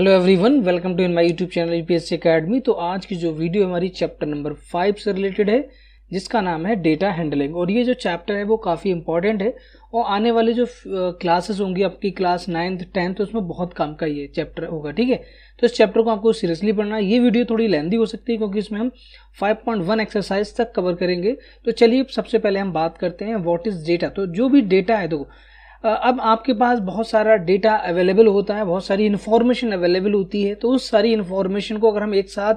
Hello everyone welcome to in my YouTube channel UPSC academy तो आज की जो वीडियो हमारी चैप्टर नंबर फाइव से रिलेटेड है जिसका नाम है डेटा हैंडलिंग और ये जो चैप्टर है वो काफ़ी इंपॉर्टेंट है और आने वाले जो क्लासेस होंगी आपकी क्लास नाइन्थ टेंथ तो उसमें बहुत काम का ये चैप्टर होगा ठीक है तो इस चैप्टर को आपको सीरियसली पढ़ना है ये वीडियो थोड़ी लेंदी हो सकती है क्योंकि इसमें हम 5.1 एक्सरसाइज तक कवर करेंगे तो चलिए सबसे पहले हम बात करते हैं व्हाट इज़ डेटा तो जो भी डेटा है देखो अब आपके पास बहुत सारा डेटा अवेलेबल होता है बहुत सारी इन्फॉर्मेशन अवेलेबल होती है तो उस सारी इन्फॉर्मेशन को अगर हम एक साथ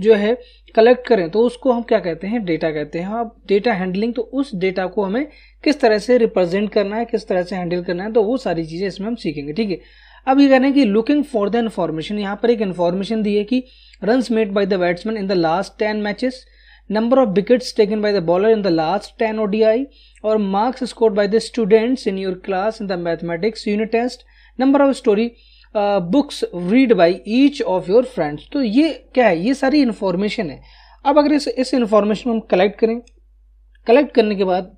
जो है कलेक्ट करें तो उसको हम क्या कहते हैं डेटा कहते हैं अब डेटा हैंडलिंग तो उस डेटा को हमें किस तरह से रिप्रेजेंट करना है किस तरह से हैंडल करना है तो वो सारी चीज़ें इसमें हम सीखेंगे ठीक है अब ये कह रहे हैं कि लुकिंग फॉर द इन्फॉर्मेशन यहाँ पर एक इन्फॉर्मेशन दी है कि run made by the batsman in the last ten matches number of wickets taken by the bowler in the last ten ODI और marks score by the students in your class in the mathematics unit test number of story books read by each of your friends तो ये क्या है ये सारी information है अब अगर इस इस इन्फॉर्मेशन को हम कलेक्ट करें कलेक्ट करने के बाद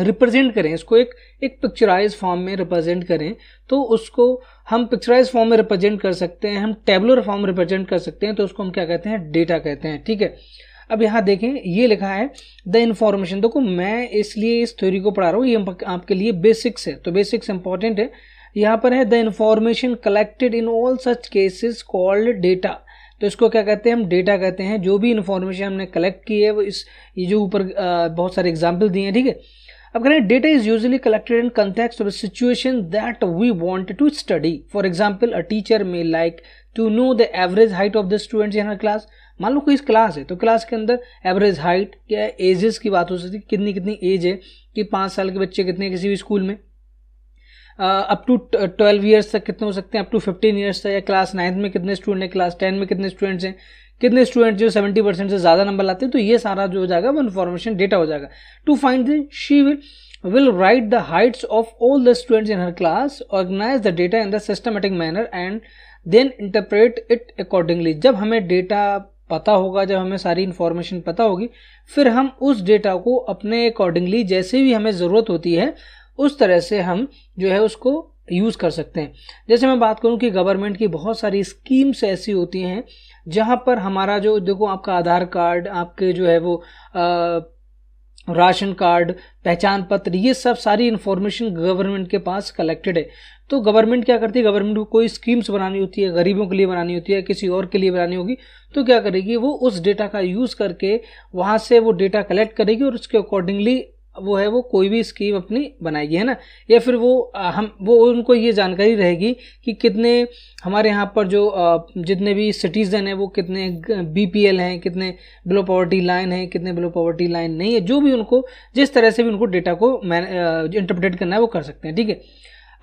रिप्रेजेंट करें इसको एक एक पिक्चराइज फॉर्म में रिप्रेजेंट करें तो उसको हम पिक्चराइज फॉर्म में रिप्रेजेंट कर सकते हैं हम टेबलर फॉर्म रिप्रेजेंट कर सकते हैं तो उसको हम क्या कहते हैं डेटा कहते हैं ठीक है अब यहाँ देखें ये लिखा है द इन्फॉर्मेशन देखो मैं इसलिए इस थ्योरी को पढ़ा रहा हूँ ये आपके लिए बेसिक्स है तो बेसिक्स इंपॉर्टेंट है यहाँ पर है the information collected in all such cases called data तो इसको क्या कहते हैं हम डेटा कहते हैं जो भी इन्फॉर्मेशन हमने कलेक्ट की है वो इस ये जो ऊपर बहुत सारे एग्जाम्पल दिए हैं ठीक है थीके? अब कह रहे हैं data is usually collected in context of situation that we want to study for example a teacher may like to know the average height of the student in her class मान लो कोई क्लास है तो class के अंदर average height या edges की बात हो सकती है कितनी कितनी एज है कि पाँच साल के बच्चे कितने किसी भी स्कूल में अप टू ट्वेल्व ईयर्स तक कितने हो सकते हैं अप टू फिफ्टीन ईयर्स तक या क्लास नाइन्थ में कितने स्टूडेंट हैं क्लास टेन में कितने स्टूडेंट्स हैं कितने स्टूडेंट जो 70 परसेंट से ज़्यादा नंबर लाते हैं तो ये सारा जो हो जाएगा वो इन्फॉर्मेशन डेटा हो जाएगा to find she will will write the heights of all the students in her class organise the data in the systematic manner and then interpret it accordingly जब हमें डेटा पता होगा जब हमें सारी इन्फॉर्मेशन पता होगी फिर हम उस डेटा को अपने अकॉर्डिंगली जैसे भी हमें ज़रूरत होती है उस तरह से हम जो है उसको यूज़ कर सकते हैं जैसे मैं बात करूं कि गवर्नमेंट की बहुत सारी स्कीम्स ऐसी होती हैं जहाँ पर हमारा जो देखो आपका आधार कार्ड आपके जो है वो राशन कार्ड पहचान पत्र ये सब सारी इन्फॉर्मेशन गवर्नमेंट के पास कलेक्टेड है तो गवर्नमेंट क्या करती है गवर्नमेंट को कोई स्कीम्स बनानी होती है गरीबों के लिए बनानी होती है किसी और के लिए बनानी होगी तो क्या करेगी वो उस डेटा का यूज़ करके वहाँ से वो डेटा कलेक्ट करेगी और उसके अकॉर्डिंगली वो है वो कोई भी स्कीम अपनी बनाएगी है ना या फिर वो हम वो उनको ये जानकारी रहेगी कि कितने हमारे यहाँ पर जो जितने भी सिटीज़न हैं वो कितने बीपीएल हैं कितने बिलो पॉवर्टी लाइन हैं कितने बिलो पॉवर्टी लाइन नहीं है जो भी उनको जिस तरह से भी उनको डेटा को मैन इंटरप्रेट करना है वो कर सकते हैं ठीक है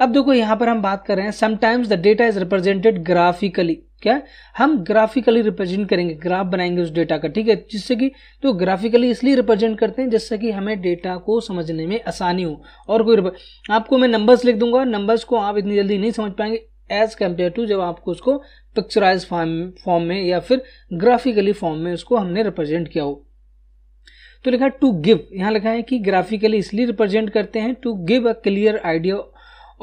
अब देखो यहां पर हम बात कर रहे हैं sometimes the data is represented graphically क्या हम ग्राफिकली रिप्रेजेंट करेंगे ग्राफ बनाएंगे उस डेटा का ठीक है जिससे कि तो ग्राफिकली इसलिए रिप्रेजेंट करते हैं जिससे कि हमें डेटा को समझने में आसानी हो और कोई आपको मैं नंबर्स लिख दूंगा नंबर्स को आप इतनी जल्दी नहीं समझ पाएंगे एज कंपेयर टू जब आपको उसको पिक्चराइज फॉर्म फॉर्म में या फिर ग्राफिकली फॉर्म में उसको हमने रिप्रेजेंट किया हो तो लिखा है टू गिव यहां लिखा है कि ग्राफिकली इसलिए रिप्रेजेंट करते हैं to give a clear idea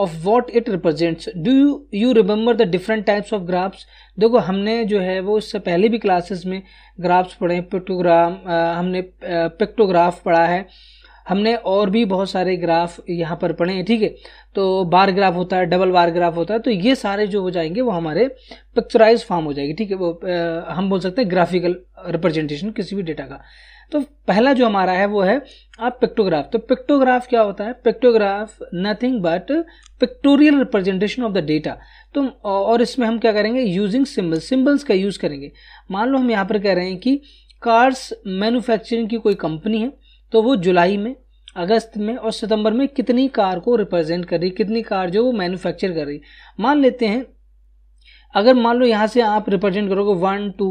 of what it represents do you you remember the different types of graphs देखो हमने जो है वो इससे पहले भी क्लासेस में ग्राफ्स पढ़े पिक्टोग्राम हमने पिक्टोग्राफ पढ़ा है हमने और भी बहुत सारे ग्राफ यहाँ पर पढ़े हैं ठीक है तो बार ग्राफ होता है डबल बार ग्राफ होता है तो ये सारे जो हो जाएंगे वो हमारे पिक्चराइज फॉर्म हो जाएगी ठीक है वो आ, हम बोल सकते हैं ग्राफिकल रिप्रेजेंटेशन किसी भी डेटा का तो पहला जो हमारा है वो है आप पिक्टोग्राफ तो पिक्टोग्राफ क्या होता है pictograph nothing but pictorial representation of the data तो और इसमें हम क्या करेंगे यूजिंग सिम्बल्स सिम्बल्स का यूज़ करेंगे मान लो हम यहाँ पर कह रहे हैं कि कार्स मैन्युफैक्चरिंग की कोई कंपनी है तो वो जुलाई में अगस्त में और सितंबर में कितनी कार को रिप्रेजेंट कर रही कितनी कार जो वो मैन्युफैक्चर कर रही मान लेते हैं अगर मान लो यहाँ से आप रिप्रेजेंट करोगे वन टू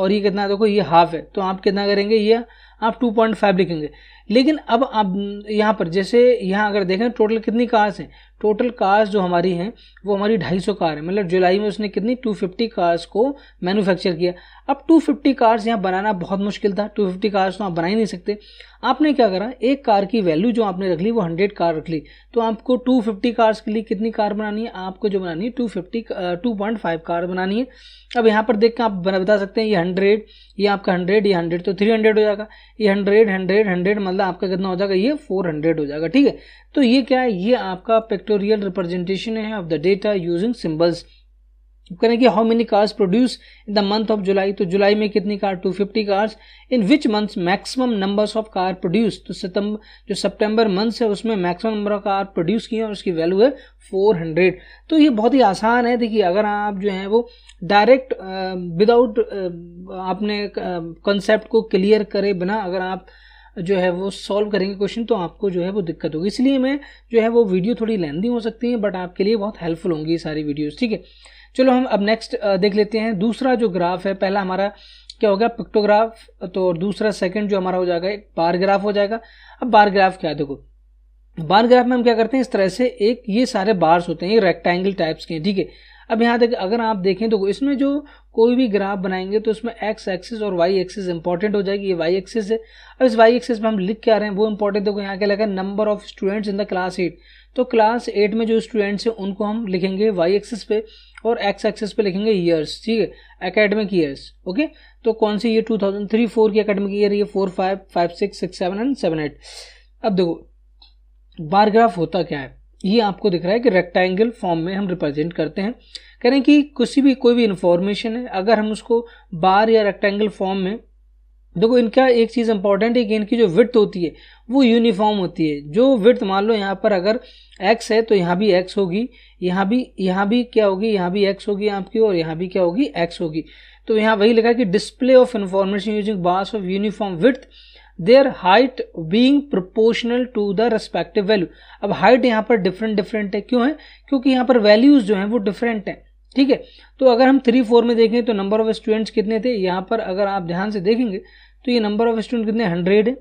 और ये कितना देखो ये हाफ है तो आप कितना करेंगे ये आप फाइव लिखेंगे लेकिन अब आप यहाँ पर जैसे यहाँ अगर देखें टोटल कितनी कार्स हैं टोटल कार्स जो हमारी हैं वो हमारी 250 कार है मतलब जुलाई में उसने कितनी 250 कार्स को मैन्युफैक्चर किया अब 250 कार्स यहाँ बनाना बहुत मुश्किल था 250 कार्स तो आप बना ही नहीं सकते आपने क्या करा एक कार की वैल्यू जो आपने रख ली वो 100 कार रख ली तो आपको 250 कार्स के लिए कितनी कार बनानी है आपको जो बनानी है टू फिफ्टी टू कार बनानी है अब यहाँ पर देख कर आप बना बता सकते हैं ये हंड्रेड ये आपका हंड्रेड ये हंड्रेड तो थ्री हंड्रेड हो जाएगा ये हंड्रेड हंड्रेड हंड्रेड मतलब आपका कितना हो जाएगा ये फोर हंड्रेड हो जाएगा ठीक है तो ये क्या है ये आपका picto pictorial representation of the data using symbols करेंगे how many cars produce in the month of July तो जुलाई में कितनी car 250 cars in which month maximum numbers of car produce तो सितंबर जो सितंबर मंथ है उसमें maximum number of car produce किए और उसकी वैल्यू है 400 तो ये बहुत ही आसान है देखिए अगर आप जो है वो डायरेक्ट विदाउट uh, uh, आपने कंसेप्ट uh, को क्लियर करे बिना अगर आप uh, जो है वो सॉल्व करेंगे क्वेश्चन तो आपको जो है वो दिक्कत होगी इसलिए मैं जो है वो वीडियो थोड़ी लेंदी हो सकती है बट आपके लिए बहुत हेल्पफुल होंगी ये सारी वीडियोज़ ठीक है चलो हम अब नेक्स्ट देख लेते हैं दूसरा जो ग्राफ है पहला हमारा क्या होगा पिक्टोग्राफ तो दूसरा सेकंड जो हमारा हो जाएगा एक बार ग्राफ हो जाएगा अब बार ग्राफ क्या है देखो बार ग्राफ में हम क्या करते हैं इस तरह से एक ये सारे बार्स होते हैं ये रेक्टेंगल टाइप्स के हैं ठीक है अब यहाँ तक अगर आप देखें तो इसमें जो कोई भी ग्राफ बनाएंगे तो उसमें एक्स एक्सिस और वाई एक्सिस इंपॉर्टेंट हो जाएगी ये वाई एक्सिस है अब इस वाई एक्सिस में हम लिख के आ रहे हैं वो इंपॉर्टेंट देखो यहाँ क्या लगा number of students in the class eight तो क्लास एट में जो स्टूडेंट्स हैं उनको हम लिखेंगे वाई एक्सिस पे और एक्स एक्सिस पे लिखेंगे ईयर्स ठीक है एकेडमिक ईयर्स ओके तो कौन सी year two thousand three four की अकेडमिक ईयर ये four five five six six seven and seven eight अब देखो बारग्राफ होता क्या है ये आपको दिख रहा है कि रेक्टेंगल फॉर्म में हम रिप्रेजेंट करते हैं करें कि कुछ भी कोई भी इंफॉर्मेशन है अगर हम उसको बार या रेक्टेंगल फॉर्म में देखो इनका एक चीज़ इंपॉर्टेंट है कि इनकी जो विथ होती है वो यूनिफॉर्म होती है जो विथ मान लो यहाँ पर अगर एक्स है तो यहाँ भी एक्स होगी यहाँ भी यहाँ भी क्या होगी यहाँ भी एक्स होगी आपकी और यहाँ भी क्या होगी एक्स होगी तो यहाँ वही लिखा कि display of information using bars of uniform with their height being proportional to the respective value अब हाइट यहाँ पर डिफरेंट डिफरेंट है क्यों है क्योंकि यहाँ पर वैल्यूज जो हैं वो डिफरेंट हैं ठीक है तो अगर हम थ्री फोर में देखें तो नंबर ऑफ स्टूडेंट्स कितने थे यहाँ पर अगर आप ध्यान से देखेंगे तो ये नंबर ऑफ स्टूडेंट कितने हंड्रेड है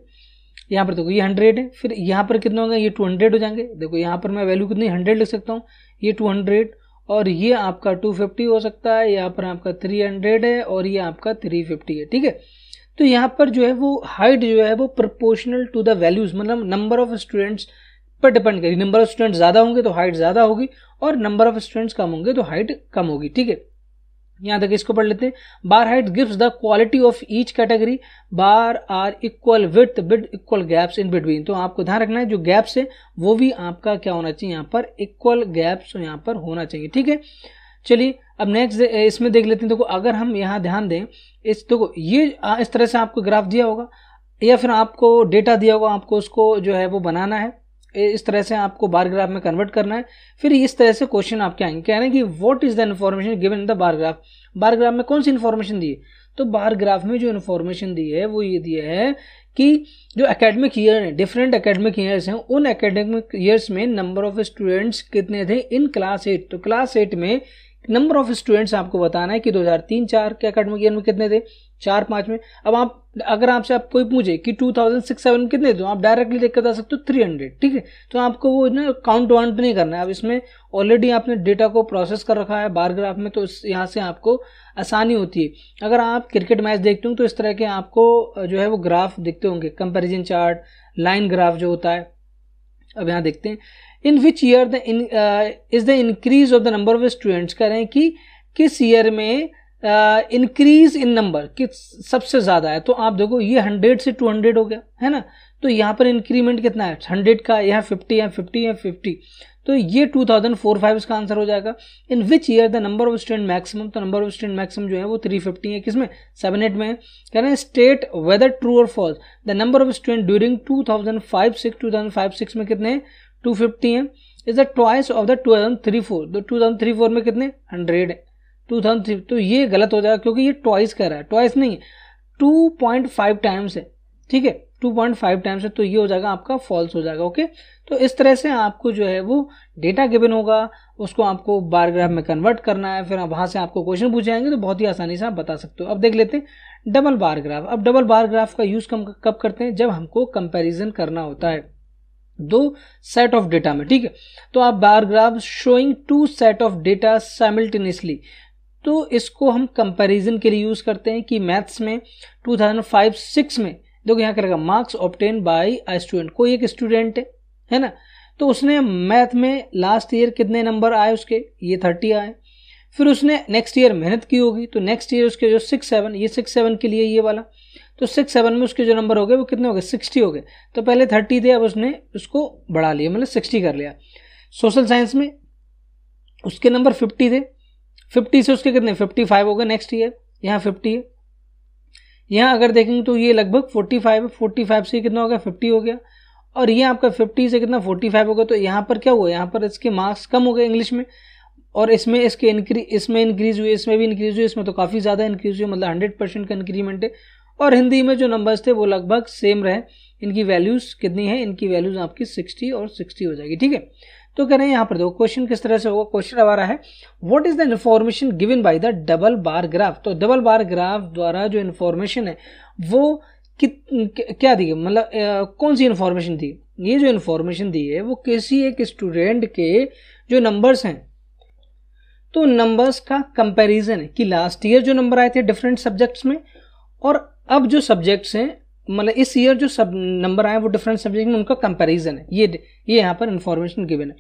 यहाँ पर देखो ये हंड्रेड है फिर यहाँ पर कितना होगा ये टू हंड्रेड हो जाएंगे देखो यहाँ पर मैं वैल्यू कितनी हंड्रेड लिख सकता हूँ ये टू हंड्रेड और ये आपका टू फिफ्टी हो सकता है यहाँ पर आपका थ्री हंड्रेड है और ये आपका थ्री फिफ्टी है ठीक है तो यहाँ पर जो है वो हाइट जो है वो प्रपोर्शनल टू द वैल्यूज़ मतलब नंबर ऑफ स्टूडेंट्स पर डिपेंड करेगी नंबर ऑफ स्टूडेंट ज़्यादा होंगे तो हाइट ज़्यादा होगी और नंबर ऑफ स्टूडेंट्स कम होंगे तो हाइट कम होगी ठीक है यहां तक इसको पढ़ लेते हैं bar height gives the quality of each category bar are equal with with equal gaps in between तो आपको ध्यान रखना है जो गैप्स है वो भी आपका क्या होना चाहिए यहाँ पर इक्वल गैप्स यहाँ पर होना चाहिए ठीक है चलिए अब नेक्स्ट इसमें देख लेते हैं देखो तो अगर हम यहाँ ध्यान दें इस देखो तो ये इस तरह से आपको ग्राफ दिया होगा या फिर आपको डेटा दिया होगा आपको उसको जो है वो बनाना है इस तरह से आपको बार ग्राफ में कन्वर्ट करना है फिर इस तरह से क्वेश्चन आपके आएंगे कह रहे हैं कि what is the information given in the bar graph bar graph में कौन सी इन्फॉर्मेशन दी है तो बार ग्राफ में जो इन्फॉर्मेशन दी है वो ये दिया है कि जो एकेडमिक ईयर हैं डिफरेंट एकेडमिक ईयर्स हैं उन एकेडमिक ईयर्स में नंबर ऑफ स्टूडेंट्स कितने थे इन क्लास एट तो क्लास एट में नंबर ऑफ स्टूडेंट्स आपको बताना है कि 2003 हज़ार के अकेडमिक ईयर में कितने थे चार पाँच में अब आप अगर आपसे आप कोई पूछे कि टू थाउजेंड सिक्स सेवन कितने दो तो आप डायरेक्टली देख कर बता सकते हो थ्री हंड्रेड ठीक है तो आपको वो ना काउंट वाउंट नहीं करना है अब इसमें ऑलरेडी आपने डेटा को प्रोसेस कर रखा है बार ग्राफ में तो इस यहाँ से आपको आसानी होती है अगर आप क्रिकेट मैच देखते हो तो इस तरह के आपको जो है वो ग्राफ देखते होंगे कंपेरिजन चार्ट लाइन ग्राफ जो होता है अब यहाँ देखते हैं in which year the is the increase of the number of students कह रहे हैं कि किस ईयर में इंक्रीज इन नंबर कि सबसे ज़्यादा है तो आप देखो ये हंड्रेड से टू हंड्रेड हो गया है ना तो यहाँ पर इंक्रीमेंट कितना है हंड्रेड का यहाँ फिफ्टी या फिफ्टी या फिफ्टी तो ये टू थाउजेंड फोर फाइव इसका आंसर हो जाएगा in which year the number of student maximum तो नंबर ऑफ स्टूडेंट मैक्सिमम जो है वो थ्री फिफ्टी है किसमें सेवन एट में है कह रहे हैं स्टेट वेदर ट्रू और false the number of student during two thousand five six two thousand five six में कितने टू फिफ्टी है is the twice of the two thousand three four तो टू थाउजेंड थ्री फोर में कितने hundred है to thousand three तो ये गलत हो जाएगा क्योंकि ये ट्वाइस कह रहा है ट्वाइस नहीं टू पॉइंट फाइव टाइम्स है ठीक है टू पॉइंट फाइव टाइम्स है तो ये हो जाएगा आपका फॉल्स हो जाएगा ओके तो इस तरह से आपको जो है वो डेटा गिवन होगा उसको आपको बारग्राफ में कन्वर्ट करना है फिर वहाँ से आपको क्वेश्चन पूछे जाएंगे तो बहुत ही आसानी से आप बता सकते हो अब देख लेते हैं डबल बारग्राफ अब डबल बारग्राफ का यूज़ कम कब करते हैं जब हमको कंपेरिजन करना होता है दो सेट ऑफ डेटा में ठीक है तो आप bar graph showing two set of data simultaneously तो इसको हम कंपैरिजन के लिए यूज़ करते हैं कि मैथ्स में 2005-6 में देखो यहाँ करेगा marks obtained by a student कोई एक स्टूडेंट है है ना तो उसने मैथ में लास्ट ईयर कितने नंबर आए उसके ये थर्टी आए फिर उसने नेक्स्ट ईयर मेहनत की होगी तो नेक्स्ट ईयर उसके जो सिक्स सेवन ये सिक्स सेवन के लिए ये वाला तो सिक्स सेवन में उसके जो नंबर हो गए वो कितने हो गए सिक्सटी हो गए तो पहले थर्टी थे अब उसने उसको बढ़ा लिया मतलब सिक्सटी कर लिया सोशल साइंस में उसके नंबर फिफ्टी थे फिफ्टी से उसके कितने फिफ्टी फाइव हो गए नेक्स्ट ईयर यहाँ फिफ्टी है यहाँ अगर देखेंगे तो ये लगभग फोर्टी फाइव है फोर्टी फाइव से कितना हो गया फिफ्टी हो गया और ये आपका फिफ्टी से कितना फोर्टी फाइव हो गया तो यहाँ पर क्या हुआ यहाँ पर इसके मार्क्स कम हो गए इंग्लिश में और इसमें इसके इंक्री इसमें इंक्रीज हुए इसमें भी इंक्रीज हुए इसमें तो काफ़ी ज़्यादा इंक्रीज हुए मतलब हंड्रेड परसेंट का इंक्रीमेंट है और हिंदी में जो नंबर्स थे वो लगभग सेम रहे इनकी वैल्यूज़ कितनी है इनकी वैल्यूज़ आपकी सिक्सटी और सिक्सटी हो जाएगी ठीक है तो कह रहे हैं यहाँ पर देखो क्वेश्चन किस तरह से होगा क्वेश्चन हमारा है what is the information given by the double bar graph तो डबल बार ग्राफ द्वारा जो इन्फॉर्मेशन है वो कित क्या दी मतलब कौन सी इन्फॉर्मेशन दी ये जो इन्फॉर्मेशन दी है वो किसी एक स्टूडेंट के जो नंबर्स हैं तो नंबर्स का कंपेरिजन है कि लास्ट ईयर जो नंबर आए थे डिफरेंट सब्जेक्ट्स में और अब जो सब्जेक्ट्स हैं मतलब इस ईयर जो सब नंबर आए वो डिफरेंट सब्जेक्ट में उनका कंपैरिजन है ये ये यहाँ पर इंफॉर्मेशन गिवन है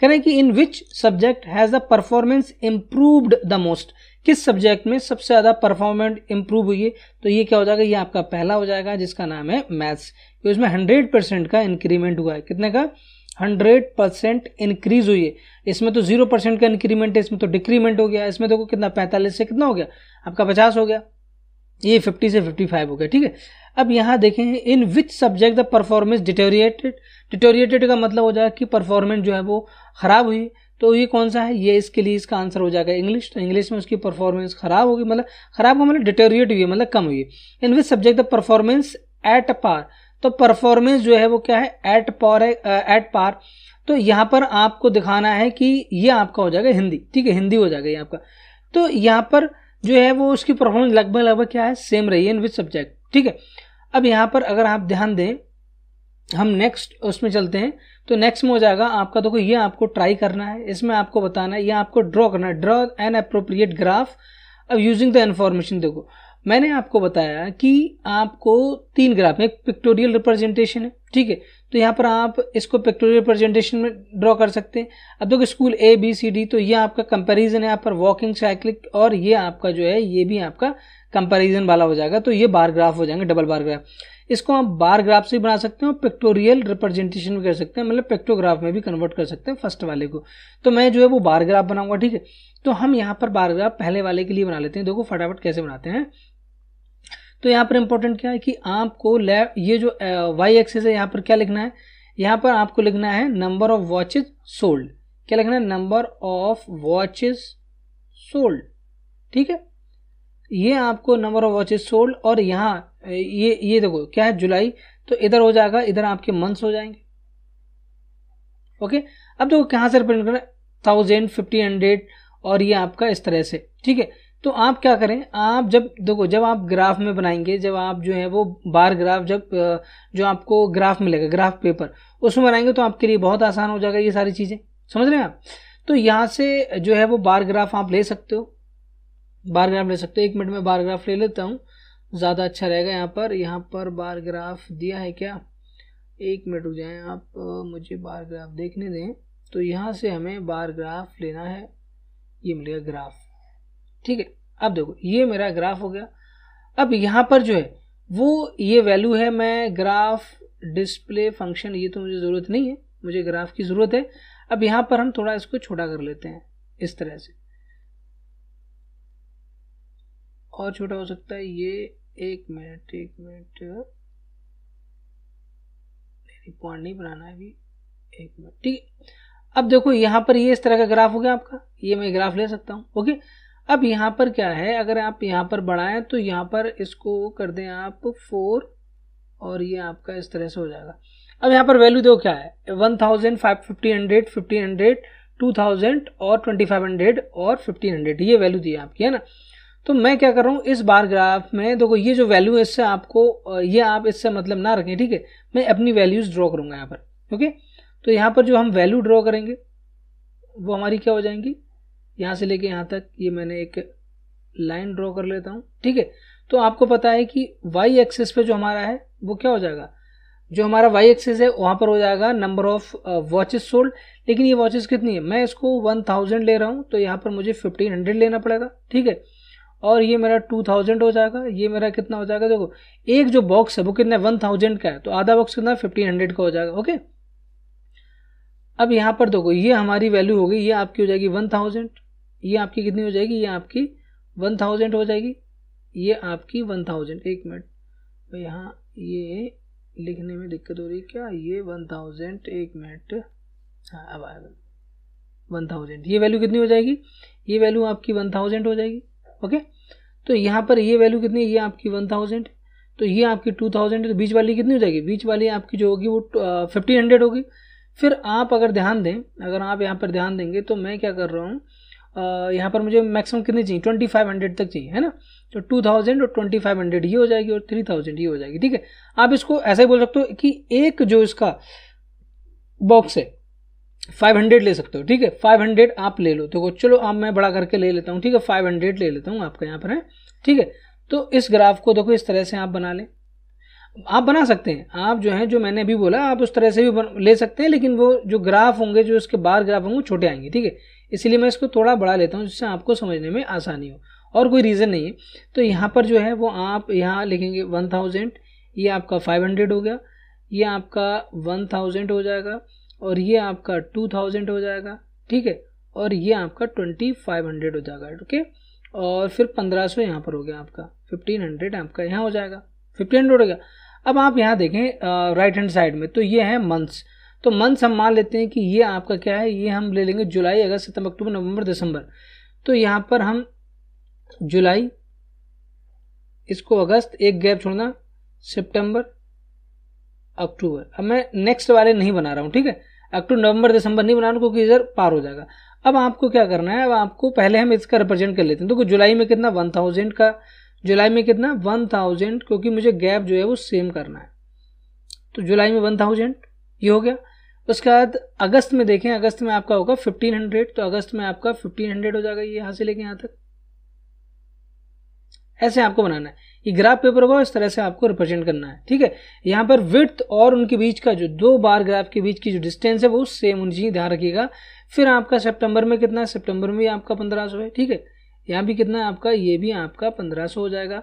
कह रहे हैं कि in which subject has the performance improved the most किस सब्जेक्ट में सबसे ज़्यादा परफॉर्मेंस इम्प्रूव हुई है तो ये क्या हो जाएगा ये आपका पहला हो जाएगा जिसका नाम है मैथ्स तो इसमें हंड्रेड परसेंट का इंक्रीमेंट हुआ है कितने का हंड्रेड परसेंट इंक्रीज हुई है इसमें तो जीरो परसेंट का इंक्रीमेंट है इसमें तो डिक्रीमेंट हो गया इसमें देखो तो कितना पैंतालीस से कितना हो गया आपका पचास हो गया ये फिफ्टी से फिफ्टी फाइव हो गया ठीक है अब यहाँ देखें in which subject the performance deteriorated deteriorated का मतलब हो जाएगा कि परफॉर्मेंस जो है वो ख़राब हुई तो ये कौन सा है ये इसके लिए इसका आंसर हो जाएगा इंग्लिश तो इंग्लिश में उसकी परफॉर्मेंस खराब होगी मतलब खराब हो मतलब डिटोरिएट हुई मतलब कम हुई in which subject the performance at par तो परफॉर्मेंस जो है वो क्या है एट पार एट पार तो यहाँ पर आपको दिखाना है कि ये आपका हो जाएगा हिंदी ठीक है हिंदी हो जाएगा ये आपका तो यहाँ पर जो है वो उसकी परफॉर्मेंस लगभग लगभग क्या है सेम रही है इन विच सब्जेक्ट ठीक है अब यहाँ पर अगर आप ध्यान दें हम नेक्स्ट उसमें चलते हैं तो नेक्स्ट में हो जाएगा आपका देखो ये आपको ट्राई करना है इसमें आपको बताना है ये आपको ड्रॉ करना है ड्रॉ एन अप्रोप्रिएट ग्राफ अब यूजिंग द इन्फॉर्मेशन देखो मैंने आपको बताया कि आपको तीन ग्राफ एक पिक्टोरियल रिप्रेजेंटेशन है ठीक है तो यहाँ पर आप इसको पिक्टोरियल रिप्रेजेंटेशन में ड्रॉ कर सकते हैं अब देखो school A B C D तो ये आपका कंपेरिजन है यहाँ पर वॉकिंग साइकिल और ये आपका जो है ये भी आपका कंपेरिजन वाला हो जाएगा तो ये बार ग्राफ हो जाएंगे डबल बार ग्राफ इसको आप बार ग्राफ से बना सकते हैं और पिक्टोरियल रिप्रेजेंटेशन भी कर सकते हैं मतलब पिक्टोग्राफ में भी कन्वर्ट कर सकते हैं फर्स्ट वाले को तो मैं जो है वो बार ग्राफ बनाऊंगा ठीक है तो हम यहाँ पर बार ग्राफ पहले वाले के लिए बना लेते हैं देखो फटाफट कैसे बनाते हैं तो यहाँ पर इंपॉर्टेंट क्या है कि आपको ये जो वाई एक्सेस है यहाँ पर क्या लिखना है यहाँ पर आपको लिखना है नंबर ऑफ वॉचेज सोल्ड क्या लिखना है नंबर ऑफ वॉचेज सोल्ड ठीक है ये आपको नंबर ऑफ वॉचेस सोल्ड और यहाँ ये ये देखो क्या है जुलाई तो इधर हो जाएगा इधर आपके मंथ्स हो जाएंगे ओके अब देखो कहाँ से रिप्रेजेंट करें थाउजेंड फिफ्टी हंड्रेड और ये आपका इस तरह से ठीक है तो आप क्या करें आप जब देखो जब आप ग्राफ में बनाएंगे जब आप जो है वो बार ग्राफ जब जो आपको ग्राफ मिलेगा ग्राफ पेपर उसमें बनाएंगे तो आपके लिए बहुत आसान हो जाएगा ये सारी चीज़ें समझ रहे हैं आप तो यहाँ से जो है वो बार ग्राफ आप ले सकते हो बार ग्राफ ले सकते हो एक मिनट में बार ग्राफ ले लेता हूँ ज़्यादा अच्छा रहेगा यहाँ पर यहाँ पर बार ग्राफ दिया है क्या एक मिनट रुक जाएँ आप मुझे बार ग्राफ देखने दें तो यहाँ से हमें बार ग्राफ लेना है ये मिलेगा ग्राफ ठीक है अब देखो ये मेरा ग्राफ हो गया अब यहाँ पर जो है वो ये वैल्यू है मैं ग्राफ डिस्प्ले फंक्शन ये तो मुझे ज़रूरत नहीं है मुझे ग्राफ की ज़रूरत है अब यहाँ पर हम थोड़ा इसको छोटा कर लेते हैं इस तरह से और छोटा हो सकता है ये एक मिनट एक मिनट पॉइंट नहीं बनाना है अभी एक मिनट ठीक अब देखो यहाँ पर ये इस तरह का ग्राफ हो गया आपका ये मैं ग्राफ ले सकता हूँ ओके अब यहाँ पर क्या है अगर आप यहाँ पर बढ़ाएं तो यहाँ पर इसको कर दें आप फोर और ये आपका इस तरह से हो जाएगा अब यहाँ पर वैल्यू दो क्या है one thousand five fifty hundred fifteen hundred two thousand और ट्वेंटी फाइव हंड्रेड और फिफ्टीन हंड्रेड ये वैल्यू दी है आपकी है ना तो मैं क्या कर रहा हूँ इस बार ग्राफ में देखो ये जो वैल्यू है इससे आपको ये आप इससे मतलब ना रखें ठीक है मैं अपनी वैल्यूज ड्रॉ करूंगा यहाँ पर ओके तो यहाँ पर जो हम वैल्यू ड्रॉ करेंगे वो हमारी क्या हो जाएंगी यहाँ से लेके यहाँ तक ये मैंने एक लाइन ड्रॉ कर लेता हूँ ठीक है तो आपको पता है कि वाई एक्सेस पे जो हमारा है वो क्या हो जाएगा जो हमारा वाई एक्सेस है वहाँ पर हो जाएगा नंबर ऑफ वॉचेस सोल्ड लेकिन ये वॉचेस कितनी है मैं इसको वन थाउजेंड ले रहा हूँ तो यहाँ पर मुझे फिफ्टीन हंड्रेड लेना पड़ेगा ठीक है और ये मेरा टू थाउजेंड हो जाएगा ये मेरा कितना हो जाएगा देखो एक जो बॉक्स है वो कितना वन थाउजेंड का है तो आधा बॉक्स कितना फिफ्टीन हंड्रेड का हो जाएगा ओके अब यहाँ पर देखो ये हमारी वैल्यू हो गई ये आपकी हो जाएगी वन थाउजेंड ये आपकी कितनी हो जाएगी ये आपकी वन थाउजेंड हो जाएगी ये आपकी वन थाउजेंड एक मिनट तो यहाँ ये लिखने में दिक्कत हो रही है क्या ये वन थाउजेंड एक मिनट हाँ अब आएगा वन थाउजेंड ये वैल्यू कितनी हो जाएगी ये वैल्यू आपकी वन थाउजेंड हो जाएगी ओके तो यहाँ पर ये वैल्यू कितनी है ये आपकी वन थाउजेंड तो ये आपकी टू थाउजेंड तो बीच वाली कितनी हो जाएगी बीच वाली आपकी जो होगी वो फिफ्टीन uh, हंड्रेड होगी फिर आप अगर ध्यान दें अगर आप यहाँ पर ध्यान देंगे तो मैं क्या कर रहा हूँ uh, यहाँ पर मुझे मैक्सिमम कितनी चाहिए ट्वेंटी फाइव हंड्रेड तक चाहिए है ना तो टू थाउजेंड और ट्वेंटी फाइव हंड्रेड ये हो जाएगी और थ्री थाउजेंड ये हो जाएगी ठीक है आप इसको ऐसा ही बोल सकते हो कि एक जो इसका बॉक्स है फाइव हंड्रेड ले सकते हो ठीक है फाइव हंड्रेड आप ले लो तो चलो आप मैं बड़ा करके ले लेता हूँ ठीक है फाइव हंड्रेड ले लेता हूँ आपका यहाँ पर है ठीक है तो इस ग्राफ को देखो इस तरह से आप बना लें आप बना सकते हैं आप जो है जो मैंने अभी बोला आप उस तरह से भी ले सकते हैं लेकिन वो जो ग्राफ होंगे जो इसके बाहर ग्राफ होंगे वो छोटे आएंगे ठीक है इसलिए मैं इसको थोड़ा बढ़ा लेता हूँ जिससे आपको समझने में आसानी हो और कोई रीज़न नहीं है तो यहाँ पर जो है वो आप यहाँ लिखेंगे वन थाउजेंड ये आपका फाइव हंड्रेड हो गया ये आपका वन थाउजेंड हो जाएगा और ये आपका टू थाउजेंड हो जाएगा ठीक है और ये आपका ट्वेंटी फाइव हंड्रेड हो जाएगा ओके और फिर पंद्रह सौ यहाँ पर हो गया आपका फिफ्टीन हंड्रेड आपका यहाँ हो जाएगा फिफ्टीन हंड्रेड हो गया अब आप यहाँ देखें राइट हैंड साइड में तो ये है मंथ्स तो मंथ्स हम मान लेते हैं कि ये आपका क्या है ये हम ले लेंगे जुलाई अगस्त सितंबर अक्टूबर नवंबर दिसंबर तो यहाँ पर हम जुलाई इसको अगस्त एक गैप छोड़ना सितंबर अक्टूबर अब मैं नेक्स्ट वाले नहीं बना रहा हूँ ठीक है अक्टूबर नवंबर दिसंबर नहीं बना रहा हूँ क्योंकि इधर पार हो जाएगा अब आपको क्या करना है अब आपको पहले हम इसका रिप्रेजेंट कर लेते हैं देखो तो जुलाई में कितना वन थाउजेंड का जुलाई में कितना वन थाउजेंड क्योंकि मुझे गैप जो है वो सेम करना है तो जुलाई में वन थाउजेंड ये हो गया उसके बाद अगस्त में देखें अगस्त में आपका होगा फिफ्टीन हंड्रेड तो अगस्त में आपका फिफ्टीन हंड्रेड हो जाएगा ये यहाँ से लेके यहाँ तक ऐसे आपको बनाना है ये ग्राफ पेपर होगा इस तरह से आपको रिप्रेजेंट करना है ठीक है यहाँ पर विथ और उनके बीच का जो दो बार ग्राफ के बीच की जो डिस्टेंस है वो सेम होनी चाहिए ध्यान रखिएगा फिर आपका सेप्टेम्बर में कितना है सेप्टेम्बर में भी आपका पंद्रह है ठीक है यहाँ भी कितना है आपका ये भी आपका पंद्रह हो जाएगा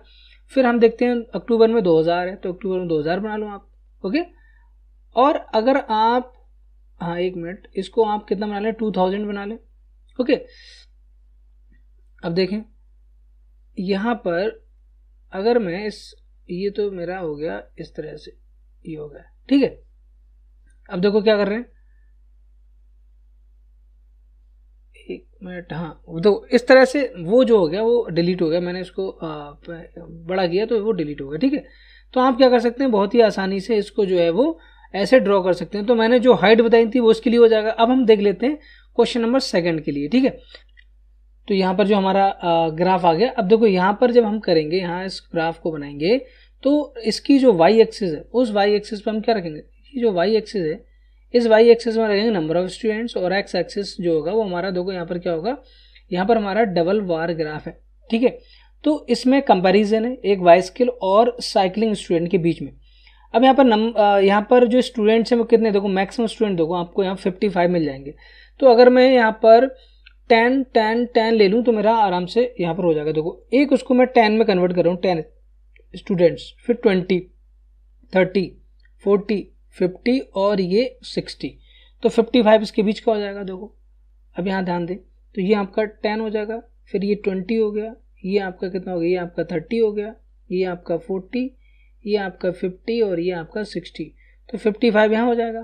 फिर हम देखते हैं अक्टूबर में दो है तो अक्टूबर में दो बना लो आप ओके और अगर आप हाँ एक मिनट इसको आप कितना बना लें टू थाउजेंड बना लें ओके अब देखें यहाँ पर अगर मैं इस ये तो मेरा हो गया इस तरह से ये हो गया ठीक है अब देखो क्या कर रहे हैं एक मिनट हाँ तो इस तरह से वो जो हो गया वो डिलीट हो गया मैंने इसको बड़ा किया तो वो डिलीट हो गया ठीक है तो आप क्या कर सकते हैं बहुत ही आसानी से इसको जो है वो ऐसे ड्रॉ कर सकते हैं तो मैंने जो हाइट बताई थी वो उसके लिए हो जाएगा अब हम देख लेते हैं क्वेश्चन नंबर सेकंड के लिए ठीक है तो यहाँ पर जो हमारा ग्राफ आ गया अब देखो यहाँ पर जब हम करेंगे यहाँ इस ग्राफ को बनाएंगे तो इसकी जो वाई एक्सिस है उस वाई एक्सिस पर हम क्या रखेंगे ये जो वाई एक्सिस है इस वाई एक्सिस में रखेंगे नंबर ऑफ स्टूडेंट्स और एक्स एक्सिस जो होगा वो हमारा देखो यहाँ पर क्या होगा यहाँ पर हमारा डबल वार ग्राफ है ठीक है तो इसमें कंपेरिजन है एक वाई स्किल और साइकिलिंग स्टूडेंट के बीच में अब यहाँ पर नम यहाँ पर जो स्टूडेंट्स हैं वो कितने देखो मैक्सिमम स्टूडेंट देखो आपको यहाँ 55 मिल जाएंगे तो अगर मैं यहाँ पर टेन टेन टेन ले लूँ तो मेरा आराम से यहाँ पर हो जाएगा देखो एक उसको मैं टेन में कन्वर्ट कर रहा हूँ टेन स्टूडेंट्स फिर ट्वेंटी थर्टी फोर्टी फिफ्टी और ये सिक्सटी तो फिफ्टी फाइव इसके बीच का हो जाएगा देखो अब यहाँ ध्यान दें तो ये आपका टेन हो जाएगा फिर ये ट्वेंटी हो गया ये आपका कितना हो गया ये आपका थर्टी हो गया ये आपका फोर्टी ये आपका फिफ्टी और ये आपका सिक्सटी तो फिफ्टी फाइव यहाँ हो जाएगा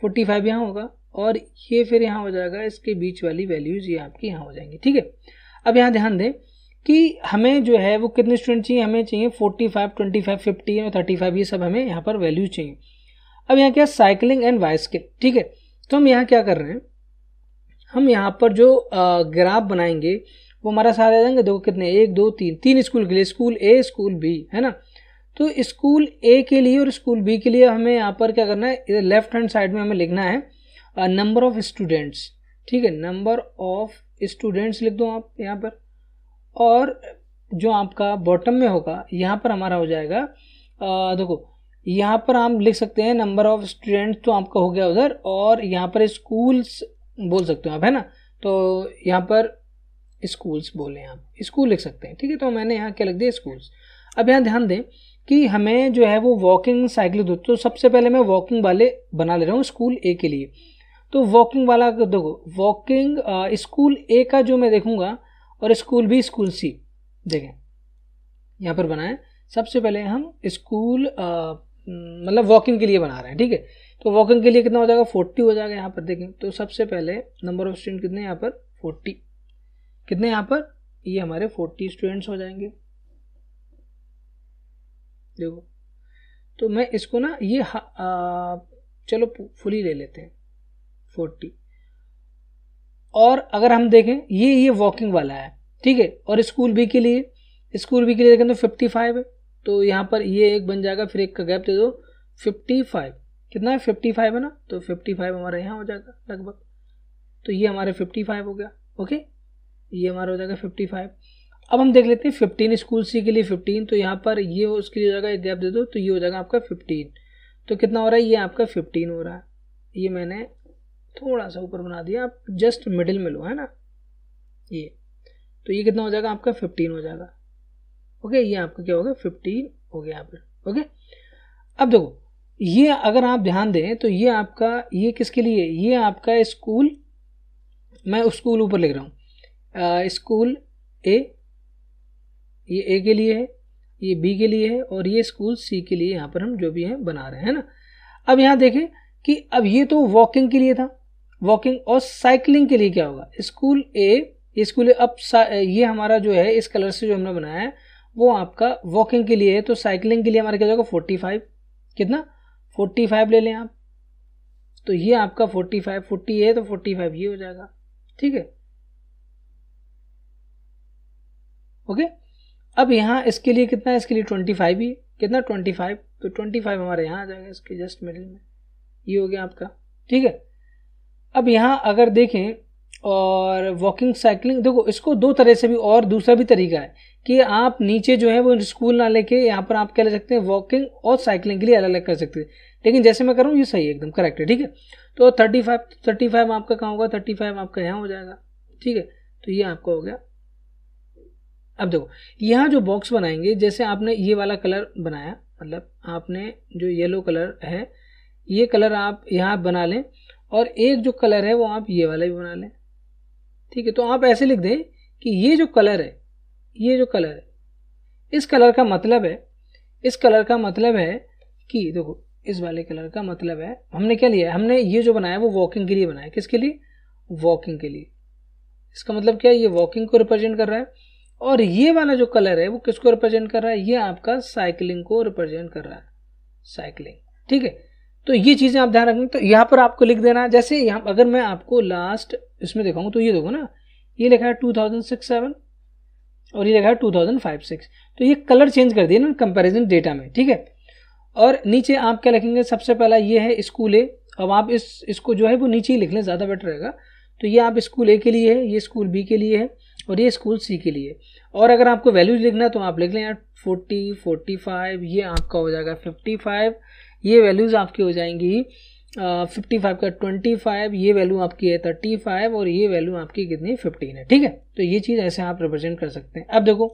फोर्टी फाइव यहाँ होगा और ये फिर यहाँ हो जाएगा इसके बीच वाली वैल्यूज़ ये आपकी यहाँ हो जाएंगी ठीक है अब यहाँ ध्यान दें कि हमें जो है वो कितने स्टूडेंट चाहिए हमें चाहिए forty five twenty five fifty और थर्टी फाइव ये सब हमें यहाँ पर वैल्यूज चाहिए अब यहाँ क्या साइकिलिंग एंड वाइस के ठीक है तो हम यहाँ क्या कर रहे हैं हम यहाँ पर जो ग्राफ बनाएंगे वो हमारा सारे आ जाएंगे देखो कितने एक दो तीन तीन स्कूल के लिए स्कूल ए स्कूल बी है ना तो स्कूल ए के लिए और स्कूल बी के लिए हमें यहाँ पर क्या करना है लेफ्ट हैंड साइड में हमें लिखना है नंबर ऑफ स्टूडेंट्स ठीक है नंबर ऑफ स्टूडेंट्स लिख दो आप यहाँ पर और जो आपका बॉटम में होगा यहाँ पर हमारा हो जाएगा आ, देखो यहाँ पर हम लिख सकते हैं नंबर ऑफ स्टूडेंट्स तो आपका हो गया उधर और यहाँ पर स्कूल्स बोल सकते हो आप है ना तो यहाँ पर स्कूल्स बोले आप स्कूल लिख सकते हैं ठीक है तो मैंने यहाँ क्या लिख दिया स्कूल्स अब यहाँ ध्यान दें कि हमें जो है वो वॉकिंग साइकिल दो तो सबसे पहले मैं वॉकिंग वाले बना ले रहा हूँ स्कूल ए के लिए तो वॉकिंग वाला देखो वॉकिंग स्कूल ए का जो मैं देखूंगा और स्कूल बी स्कूल सी देखें यहाँ पर बनाएं सबसे पहले हम स्कूल मतलब वॉकिंग के लिए बना रहे हैं ठीक है तो वॉकिंग के लिए कितना हो जाएगा फोर्टी हो जाएगा यहाँ पर देखें तो सबसे पहले नंबर ऑफ स्टूडेंट कितने यहाँ पर फोर्टी कितने यहाँ पर ये हमारे फोर्टी स्टूडेंट्स हो जाएंगे देखो तो मैं इसको ना ये आ, चलो फुली ले लेते हैं फोर्टी और अगर हम देखें ये ये वॉकिंग वाला है ठीक है और स्कूल भी के लिए स्कूल भी के लिए देखें तो फिफ्टी फाइव है तो यहाँ पर ये एक बन जाएगा फिर एक का गैप दे दो फिफ्टी फाइव कितना है फिफ्टी फाइव है ना तो फिफ्टी फाइव हमारा यहाँ हो जाएगा लगभग तो ये हमारे फिफ्टी फाइव हो गया ओके ये हमारा हो जाएगा फिफ्टी फाइव अब हम देख लेते हैं फिफ्टीन स्कूल सी के लिए फिफ्टीन तो यहाँ पर ये उसके लिए हो जाएगा एक गैप दे दो तो ये हो जाएगा आपका फिफ्टीन तो कितना हो रहा है ये आपका फिफ्टीन हो रहा है ये मैंने थोड़ा सा ऊपर बना दिया आप जस्ट मिडिल में लो है ना ये तो ये कितना हो जाएगा आपका फिफ्टीन हो जाएगा ओके ये आपका क्या हो गया फिफ्टीन हो गया आपका ओके अब देखो ये अगर आप ध्यान दें तो ये आपका ये किसके लिए ये आपका स्कूल मैं स्कूल ऊपर लिख रहा हूँ स्कूल ए ये ए के लिए है ये बी के लिए है और ये स्कूल सी के लिए यहाँ पर हम जो भी है बना रहे हैं ना अब यहाँ देखें कि अब ये तो वॉकिंग के लिए था वॉकिंग और साइकिलिंग के लिए क्या होगा स्कूल ए स्कूल अब ये हमारा जो है इस कलर से जो हमने बनाया है वो आपका वॉकिंग के लिए है तो साइकिलिंग के लिए हमारा क्या जाएगा फोर्टी फाइव कितना फोर्टी फाइव ले लें आप तो ये आपका फोर्टी फाइव फोर्टी है तो फोर्टी फाइव ये हो जाएगा ठीक है ओके अब यहाँ इसके लिए कितना है इसके लिए ट्वेंटी फाइव ही कितना ट्वेंटी फाइव तो ट्वेंटी फाइव हमारे यहाँ आ जाएगा इसके जस्ट मिडिल में ये हो गया आपका ठीक है अब यहाँ अगर देखें और वॉकिंग साइकिलिंग देखो इसको दो तरह से भी और दूसरा भी तरीका है कि आप नीचे जो है वो स्कूल ना लेके यहाँ पर आप क्या ले सकते हैं वॉकिंग और साइकिलिंग के लिए अलग अलग कर सकते हैं लेकिन जैसे मैं करूँ ये सही है एकदम करेक्ट है ठीक है तो थर्टी फाइव थर्टी फाइव आपका कहाँ होगा थर्टी फाइव आपका यहाँ हो जाएगा ठीक है तो ये आपका हो गया अब देखो यहाँ जो बॉक्स बनाएंगे जैसे आपने ये वाला कलर बनाया मतलब आपने जो येलो कलर है ये कलर आप यहाँ बना लें और एक जो कलर है वो आप ये वाला भी बना लें ठीक है तो आप ऐसे लिख दें कि ये जो कलर है ये जो कलर है इस कलर का मतलब है इस कलर का मतलब है कि देखो इस वाले कलर का मतलब है हमने क्या लिया है हमने ये जो बनाया वो वॉकिंग के लिए बनाया किसके लिए वॉकिंग के लिए इसका मतलब क्या है ये वॉकिंग को रिप्रेजेंट कर रहा है और ये वाला जो कलर है वो किसको रिप्रेजेंट कर रहा है ये आपका साइकिलिंग को रिप्रेजेंट कर रहा है साइकिलिंग ठीक है तो ये चीज़ें आप ध्यान रखेंगे तो यहाँ पर आपको लिख देना जैसे यहाँ अगर मैं आपको लास्ट इसमें दिखाऊँ तो ये देखो ना ये लिखा है टू थाउजेंड सिक्स सेवन और ये लिखा है टू थाउजेंड फाइव सिक्स तो ये कलर चेंज कर दिए ना कंपेरिजन डेटा में ठीक है और नीचे आप क्या लिखेंगे सबसे पहला ये है स्कूल ए अब आप इस इसको जो है वो नीचे ही लिख लें ज़्यादा बेटर रहेगा तो ये आप स्कूल ए के लिए है ये स्कूल बी के लिए है और ये स्कूल सी के लिए और अगर आपको वैल्यूज लिखना है तो आप लिख लें यार फोर्टी फोर्टी फाइव ये आपका हो जाएगा फिफ्टी फाइव ये वैल्यूज़ आपकी हो जाएंगी फिफ्टी फाइव का ट्वेंटी फाइव ये वैल्यू आपकी है थर्टी फाइव और ये वैल्यू आपकी कितनी फिफ्टीन है ठीक है तो ये चीज़ ऐसे आप रिप्रेजेंट कर सकते हैं अब देखो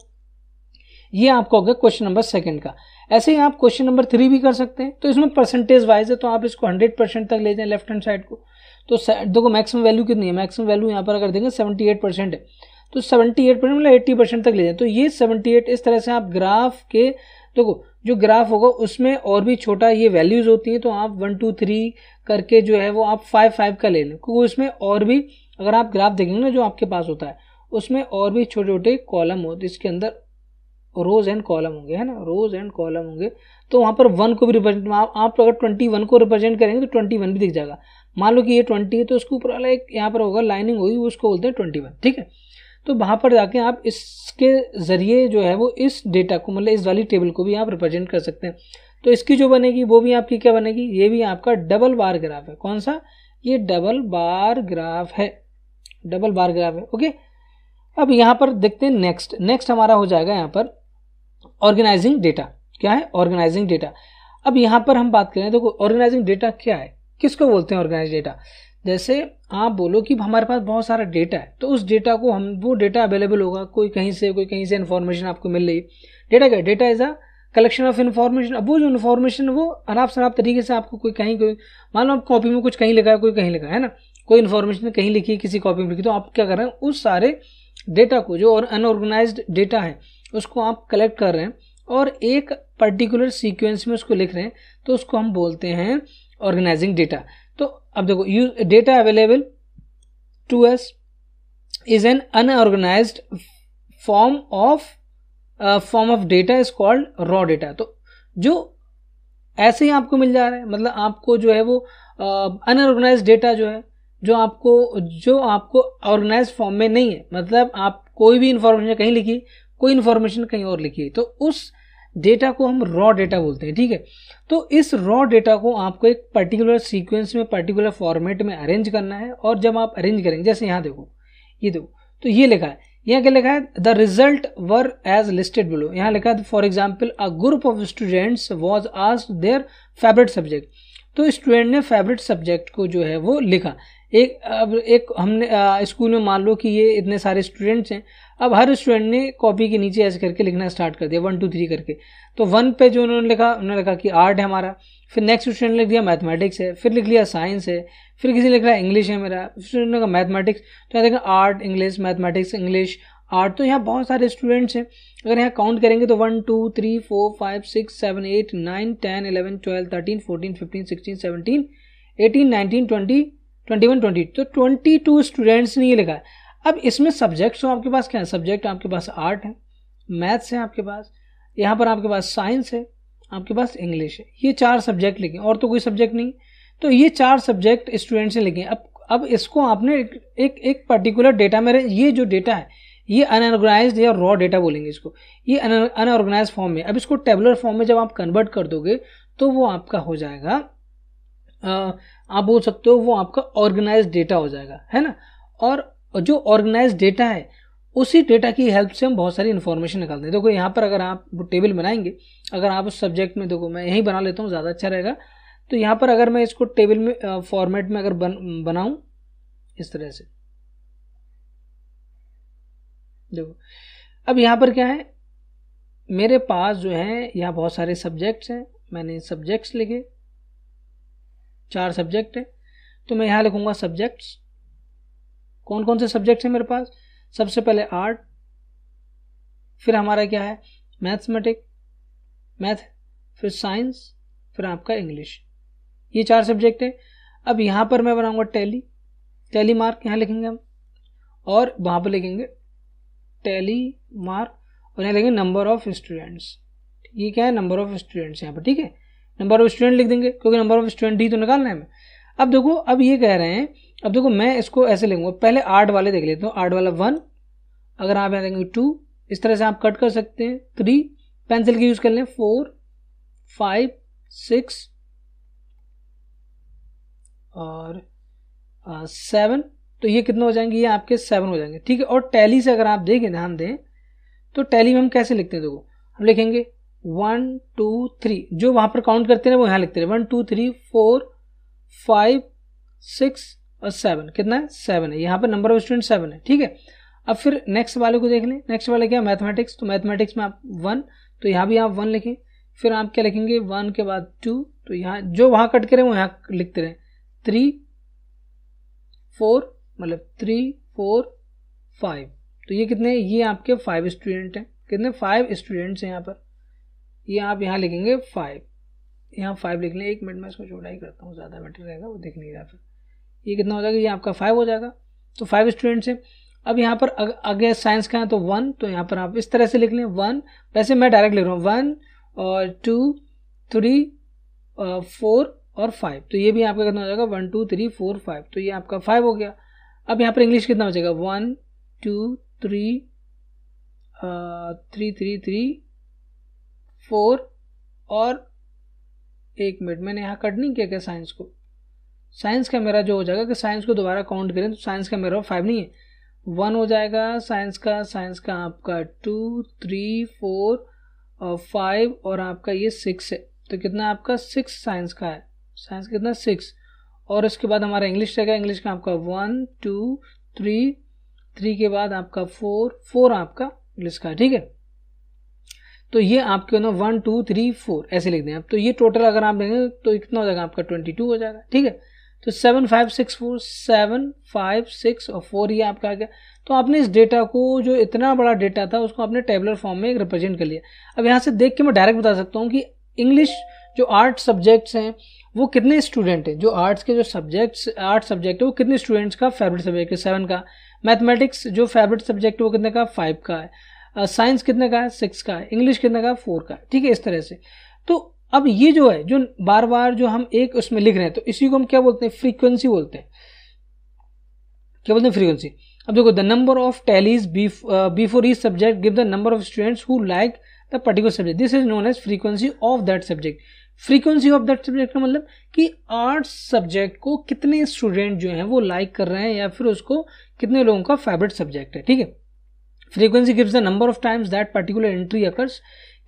ये आपका हो गया क्वेश्चन नंबर सेकंड का ऐसे ही आप क्वेश्चन नंबर थ्री भी कर सकते हैं तो इसमें परसेंटेज वाइज है तो आप इसको हंड्रेड परसेंट तक ले जाएं लेफ्ट हैंड साइड को तो देखो मैक्सिमम वैल्यू कितनी है मैक्सिमम वैल्यू यहाँ पर अगर देंगे सेवेंटी एट परसेंट है तो सेवेंटी एट परसेंट मतलब एट्टी परसेंट तक ले जाए तो ये सेवेंटी एट इस तरह से आप ग्राफ के देखो तो जो ग्राफ होगा उसमें और भी छोटा ये वैल्यूज होती हैं तो आप वन टू थ्री करके जो है वो आप फाइव फाइव का ले लें क्योंकि उसमें और भी अगर आप ग्राफ देखेंगे ना जो आपके पास होता है उसमें और भी छोटे छोटे कॉलम हो इसके अंदर रोज एंड कॉलम होंगे है ना रोज एंड कॉलम होंगे तो वहाँ पर वन को भी रिप्रेजेंट आप, आप अगर ट्वेंटी वन को रिप्रेजेंट करेंगे तो ट्वेंटी वन भी दिख जाएगा मान लो कि ये ट्वेंटी है तो उसके ऊपर वाला एक यहाँ पर होगा लाइनिंग होगी उसको बोलते हैं ट्वेंटी वन ठीक है तो वहाँ पर जाके आप इसके ज़रिए जो है वो इस डेटा को मतलब इस वाली टेबल को भी आप रिप्रेजेंट कर सकते हैं तो इसकी जो बनेगी वो भी आपकी क्या बनेगी ये भी आपका डबल बार ग्राफ है कौन सा ये डबल बार ग्राफ है डबल बार ग्राफ है ओके अब यहाँ पर देखते हैं नेक्स्ट नेक्स्ट हमारा हो जाएगा यहाँ पर ऑर्गेनाइजिंग डेटा क्या है ऑर्गेनाइजिंग डेटा अब यहाँ पर हम बात करें तो ऑर्गेनाइजिंग डेटा क्या है किसको बोलते हैं ऑर्गेनाइज डेटा जैसे आप बोलो कि हमारे पास बहुत सारा डेटा है तो उस डेटा को हम वो डेटा अवेलेबल होगा कोई कहीं से कोई कहीं से इन्फॉर्मेशन आपको मिल रही है डेटा क्या data is a collection of information अब वो जो इन्फॉर्मेशन वो अनाप शनाप तरीके से आपको कोई कहीं कोई मान लो आप कॉपी में कुछ कहीं लिखा है कोई कहीं लिखा है ना कोई इन्फॉर्मेशन कहीं लिखी है किसी कॉपी में लिखी तो आप क्या कर रहे हैं उस सारे डेटा को जो और अनऑर्गेनाइज डेटा है उसको आप कलेक्ट कर रहे हैं और एक पर्टिकुलर सीक्वेंस में उसको लिख रहे हैं तो उसको हम बोलते हैं ऑर्गेनाइजिंग डेटा अब देखो use data available to us is an unorganised form of form of data is called raw data तो जो ऐसे ही आपको मिल जा रहा है मतलब आपको जो है वो अनऑर्गेनाइज uh, डेटा जो है जो आपको जो आपको ऑर्गेनाइज फॉर्म में नहीं है मतलब आप कोई भी इंफॉर्मेशन कहीं लिखी कोई इन्फॉर्मेशन कहीं और लिखी तो उस डेटा को हम रॉ डेटा बोलते हैं ठीक है तो इस रॉ डेटा को आपको एक पर्टिकुलर सीक्वेंस में पर्टिकुलर फॉर्मेट में अरेंज करना है और जब आप अरेंज करेंगे जैसे यहाँ देखो ये देखो तो ये लिखा है यहाँ क्या लिखा है the result were as listed below यहाँ लिखा है for example a group of students was आज देयर फेवरेट सब्जेक्ट तो स्टूडेंट ने फेवरेट सब्जेक्ट को जो है वो लिखा एक अब एक हमने स्कूल में मान लो कि ये इतने सारे स्टूडेंट्स हैं अब हर स्टूडेंट ने कॉपी के नीचे ऐसे करके लिखना स्टार्ट कर दिया वन टू थ्री करके तो वन पे जो उन्होंने लिखा उन्होंने लिखा कि आर्ट है हमारा फिर नेक्स्ट स्टूडेंट लिख दिया मैथमेटिक्स है फिर लिख लिया साइंस है फिर किसी ने लिख रहा इंग्लिश है मेरा स्टूडेंट ने कहा मैथमेटिक्स तो यहाँ देखा art English mathematics English art तो यहाँ बहुत सारे स्टूडेंट्स हैं अगर यहाँ काउंट करेंगे तो one two three four five six seven eight nine ten eleven twelve thirteen fourteen fifteen sixteen seventeen eighteen nineteen twenty twenty one twenty तो ट्वेंटी टू स्टूडेंट्स ने ये लिखा है अब इसमें सब्जेक्ट्स हो आपके पास क्या है सब्जेक्ट आपके पास आर्ट है मैथ्स है आपके पास यहाँ पर आपके पास साइंस है आपके पास इंग्लिश है ये चार सब्जेक्ट लिखे और तो कोई सब्जेक्ट नहीं तो ये चार सब्जेक्ट स्टूडेंट से लिखे अब अब इसको आपने एक एक, एक पर्टिकुलर डेटा में ये जो डेटा है ये अनऑर्गेनाइज या रॉ डेटा बोलेंगे इसको ये अनऑर्गेनाइज फॉर्म में अब इसको टेबलर फॉर्म में जब आप कन्वर्ट कर दोगे तो वो आपका हो जाएगा आप बोल सकते हो वो आपका ऑर्गेनाइज डेटा हो जाएगा है ना और और जो ऑर्गेनाइज डेटा है उसी डेटा की हेल्प से हम बहुत सारी इन्फॉर्मेशन निकालते हैं देखो यहाँ पर अगर आप टेबल बनाएंगे अगर आप उस सब्जेक्ट में देखो मैं यहीं बना लेता हूँ ज़्यादा अच्छा रहेगा तो यहाँ पर अगर मैं इसको टेबल में फॉर्मेट में अगर बन बनाऊँ इस तरह से देखो अब यहाँ पर क्या है मेरे पास जो है यहाँ बहुत सारे सब्जेक्ट्स हैं मैंने सब्जेक्ट्स लिखे चार सब्जेक्ट है तो मैं यहाँ लिखूँगा सब्जेक्ट्स कौन कौन से सब्जेक्ट हैं मेरे पास सबसे पहले आर्ट फिर हमारा क्या है मैथमेटिक मैथ फिर साइंस फिर आपका इंग्लिश ये चार सब्जेक्ट है अब यहाँ पर मैं बनाऊंगा टैली टैली मार्क यहाँ लिखेंगे हम और वहाँ पर लिखेंगे टैली मार्क और यहाँ लिखेंगे नंबर ऑफ स्टूडेंट्स ये क्या है नंबर ऑफ स्टूडेंट्स यहाँ पर ठीक है नंबर ऑफ स्टूडेंट लिख देंगे क्योंकि नंबर ऑफ स्टूडेंट ही तो निकालना है हमें अब देखो अब ये कह रहे हैं अब देखो मैं इसको ऐसे लेंगे पहले आठ वाले देख लेते हो आठ वाला वन अगर आप यहाँ देखेंगे टू इस तरह से आप कट कर सकते हैं थ्री पेंसिल की यूज़ कर लें फोर फाइव सिक्स और सेवन तो ये कितना हो जाएंगे ये आपके सेवन हो जाएंगे ठीक है और टैली से अगर आप देखें ध्यान दें तो टैली में हम कैसे लिखते हैं देखो हम लिखेंगे वन टू थ्री जो वहां पर काउंट करते हैं वो यहाँ लिखते हैं one two three four five six और सेवन कितना है सेवन है यहाँ पर नंबर ऑफ स्टूडेंट सेवन है ठीक है अब फिर नेक्स्ट वाले को देख लें नेक्स्ट वाले क्या मैथमेटिक्स तो मैथमेटिक्स में आप वन तो यहाँ भी आप वन लिखें फिर आप क्या लिखेंगे वन के बाद टू तो यहाँ जो वहाँ कट करें वो यहाँ लिखते रहें थ्री फोर मतलब थ्री फोर फाइव तो ये कितने ये आपके फाइव स्टूडेंट हैं कितने फाइव स्टूडेंट्स हैं यहाँ पर ये आप यहाँ लिखेंगे फाइव यहाँ फाइव लिख लें एक मिनट में इसको छोटा ही करता हूँ ज़्यादा बेटर रहेगा वो दिख नहीं रहा फिर ये कितना हो जाएगा ये आपका फाइव हो जाएगा तो फाइव स्टूडेंट्स हैं अब यहाँ पर आगे अगर साइंस का है तो वन तो यहाँ पर आप इस तरह से लिख लें वन वैसे मैं डायरेक्ट लिख रहा हूँ वन और टू थ्री फोर और फाइव तो ये भी आपका कितना हो जाएगा one two three four five तो ये आपका फाइव हो गया अब यहाँ पर इंग्लिश कितना हो जाएगा one two three three three three four और एक मिनट मैंने यहाँ कट नहीं किया क्या साइंस को साइंस का मेरा जो हो जाएगा कि साइंस को दोबारा काउंट करें तो साइंस का मेरा फाइव नहीं है वन हो जाएगा साइंस का साइंस का आपका टू थ्री फोर और फाइव और आपका ये सिक्स है तो कितना आपका सिक्स साइंस का है साइंस कितना सिक्स और इसके बाद हमारा इंग्लिश रहेगा इंग्लिश का आपका वन टू थ्री थ्री के बाद आपका फोर फोर आपका इंग्लिश का ठीक है तो ये आपके ना वन टू थ्री फोर ऐसे लिख दें आप तो ये टोटल अगर आप लेंगे तो कितना हो जाएगा आपका ट्वेंटी टू हो जाएगा ठीक है तो seven five six four seven five six और फोर ये आपका आ गया तो आपने इस डेटा को जो इतना बड़ा डेटा था उसको आपने टेबलर फॉर्म में रिप्रेजेंट कर लिया अब यहाँ से देख के मैं डायरेक्ट बता सकता हूँ कि इंग्लिश जो आर्ट सब्जेक्ट्स हैं वो कितने स्टूडेंट हैं जो आर्ट्स के जो सब्जेक्ट्स आर्ट सब्जेक्ट है वो कितने स्टूडेंट्स का फेवरेट सब्जेक्ट है सेवन का मैथमेटिक्स जो फेवरेट सब्जेक्ट है वो कितने का फाइव का है साइंस uh, कितने का है सिक्स का है इंग्लिश कितने का फोर का है ठीक है इस तरह से तो अब ये जो है जो बार बार जो हम एक उसमें लिख रहे हैं तो इसी को हम क्या बोलते हैं फ्रीक्वेंसी बोलते हैं क्या बोलते हैं फ्रीक्वेंसी अब देखो the number of tallies before is subject give the number of students who like the particular subject this is known as frequency of that subject frequency of that subject का मतलब कि आर्ट्स सब्जेक्ट को कितने student जो हैं वो like कर रहे हैं या फिर उसको कितने लोगों का फेवरेट सब्जेक्ट है ठीक है frequency gives the number of times that particular entry occurs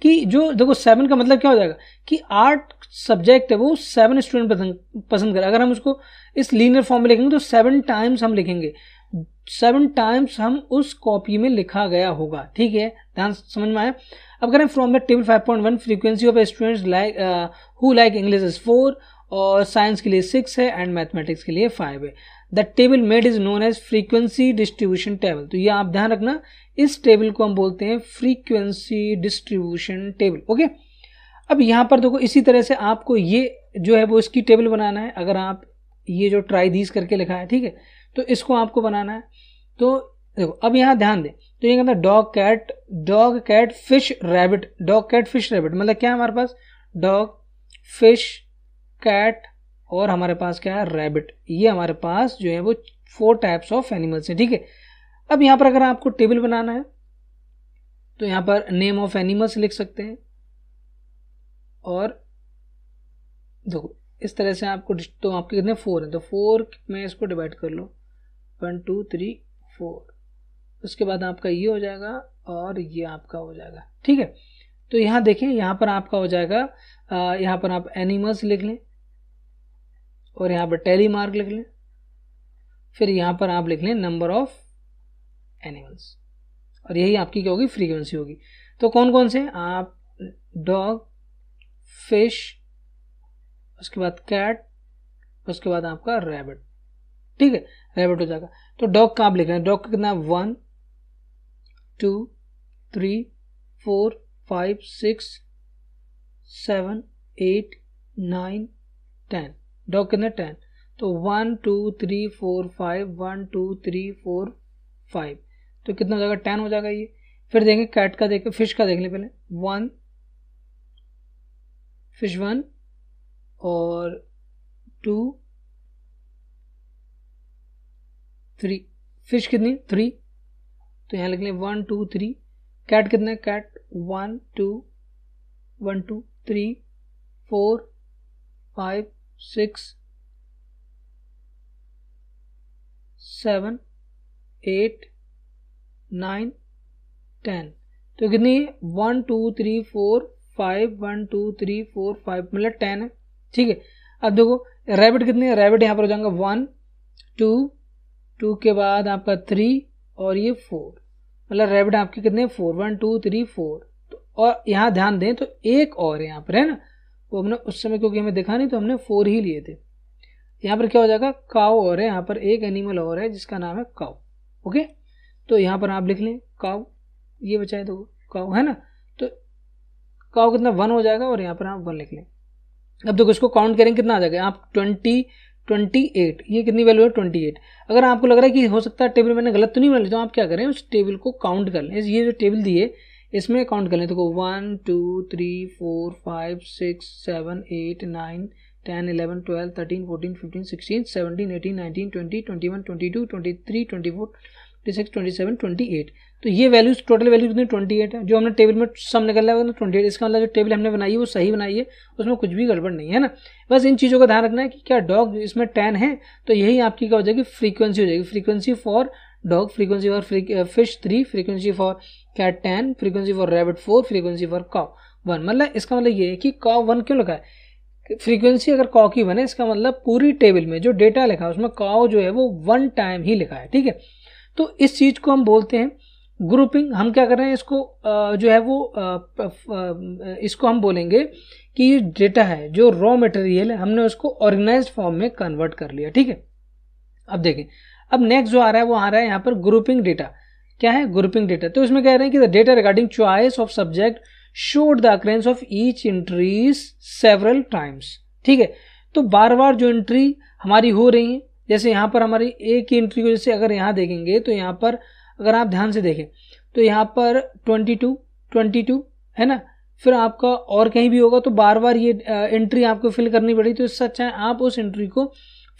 कि जो देखो सेवन का मतलब क्या हो जाएगा कि आठ सब्जेक्ट है वो सेवन स्टूडेंट पसंद पसंद करें अगर हम उसको इस लीनियर फॉर्म में लिखेंगे तो सेवन टाइम्स हम लिखेंगे सेवन टाइम्स हम उस कॉपी में लिखा गया होगा ठीक है ध्यान समझ में आया अब करें from the table 5.1 frequency of students like who like English is four और साइंस के लिए सिक्स है एंड मैथमेटिक्स के लिए फाइव है the table made is known as frequency distribution table तो ये आप ध्यान रखना इस टेबल को हम बोलते हैं फ्रीक्वेंसी डिस्ट्रीब्यूशन टेबल ओके अब यहाँ पर देखो इसी तरह से आपको ये जो है वो इसकी टेबल बनाना है अगर आप ये जो ट्राई दीज करके लिखा है ठीक है तो इसको आपको बनाना है तो देखो अब यहाँ ध्यान दें तो ये कहता है dog cat dog cat fish rabbit dog cat fish rabbit मतलब क्या है हमारे पास डॉग फिश कैट और हमारे पास क्या है रैबिट ये हमारे पास जो है वो फोर टाइप्स ऑफ एनिमल्स हैं ठीक है अब यहाँ पर अगर आपको टेबल बनाना है तो यहाँ पर नेम ऑफ एनिमल्स लिख सकते हैं और देखो इस तरह से आपको तो आपके कितने फोर हैं तो फोर में इसको डिवाइड कर लो वन टू थ्री फोर उसके बाद आपका ये हो जाएगा और ये आपका हो जाएगा ठीक है तो यहाँ देखें यहाँ पर आपका हो जाएगा यहाँ पर आप एनिमल्स लिख लें और यहाँ पर टैली मार्क लिख लें फिर यहाँ पर आप लिख लें नंबर ऑफ एनिमल्स और यही आपकी क्या होगी फ्रीक्वेंसी होगी तो कौन कौन से आप डॉग फिश उसके बाद कैट उसके बाद आपका रैबिट ठीक है रैबिट हो जाएगा तो डॉग का आप लिख रहे हैं डॉग का कितना one two three four five six seven eight nine ten dog कितने टेन तो one two three four five one two three four five तो कितना हो जाएगा टेन हो जाएगा ये फिर देखेंगे कैट का देखें फिश का देख लें पहले वन फिश वन और टू थ्री फिश कितनी थ्री तो यहाँ लिख लें वन टू थ्री कैट कितना cat one two one two three four five six, seven eight nine ten तो कितनी one two three four five one two three four five मतलब ten है ठीक है अब देखो रैबिट कितनी है रैबिट यहाँ पर हो जाएगा वन टू टू के बाद आपका थ्री और ये फोर मतलब रैबिट आपके कितने four one two three four तो और यहाँ ध्यान दें तो एक और यहां यहाँ पर है ना वो हमने उस समय क्योंकि हमें देखा नहीं तो हमने फोर ही लिए थे यहाँ पर क्या हो जाएगा काओ और है यहाँ पर एक एनिमल और है जिसका नाम है काओ ओके तो यहाँ पर आप लिख लें काओ ये बचाए तो काओ है ना तो काओ कितना वन हो जाएगा और यहाँ पर आप वन लिख लें अब देखो इसको काउंट करेंगे कितना आ जाएगा आप ट्वेंटी ट्वेंटी एट ये कितनी वैल्यू है ट्वेंटी एट अगर आपको लग रहा है कि हो सकता है टेबल मैंने गलत तो नहीं बना ली तो आप क्या करें उस टेबल को काउंट कर लें ये जो टेबल दिए इसमें काउंट कर लें देखो one two three four five six seven eight nine ten eleven twelve thirteen fourteen fifteen sixteen seventeen eighteen nineteen twenty twenty one twenty two twenty three twenty four twenty six twenty seven twenty eight तो ये values total value कितनी twenty eight है जो हमने table में सम निकला है twenty eight तो इसका मतलब जो टेबल हमने बनाई है वो सही बनाई है उसमें कुछ भी गड़बड़ नहीं है ना बस इन चीज़ों का ध्यान रखना है कि क्या डॉग इसमें टेन है तो यही आपकी क्या हो जाएगी फ्रीक्वेंसी हो जाएगी frequency for dog frequency for fre- uh, fish three frequency for cat ten frequency for rabbit four frequency for cow one मतलब इसका मतलब ये है कि कॉ वन क्यों लिखा है फ्रीक्वेंसी अगर कॉ की वन है इसका मतलब पूरी टेबल में जो डेटा लिखा है उसमें कॉ जो है वो वन टाइम ही लिखा है ठीक है तो इस चीज़ को हम बोलते हैं ग्रुपिंग हम क्या कर रहे हैं इसको जो है वो इसको हम बोलेंगे कि ये डेटा है जो रॉ मटेरियल है हमने उसको ऑर्गेनाइज्ड फॉर्म में कन्वर्ट कर लिया ठीक है अब देखें अब नेक्स्ट जो आ रहा है वो आ रहा है यहाँ पर ग्रुपिंग डेटा क्या है ग्रुपिंग डेटा तो इसमें कह रहे हैं कि the data regarding choice of subject showed the occurrence of each entries several times ठीक है तो बार बार जो एंट्री हमारी हो रही है जैसे यहाँ पर हमारी एक ही एंट्री को जैसे अगर यहाँ देखेंगे तो यहाँ पर अगर आप ध्यान से देखें तो यहाँ पर 22 22 है ना फिर आपका और कहीं भी होगा तो बार बार ये एंट्री आपको फिल करनी पड़ेगी तो अच्छा है आप उस एंट्री को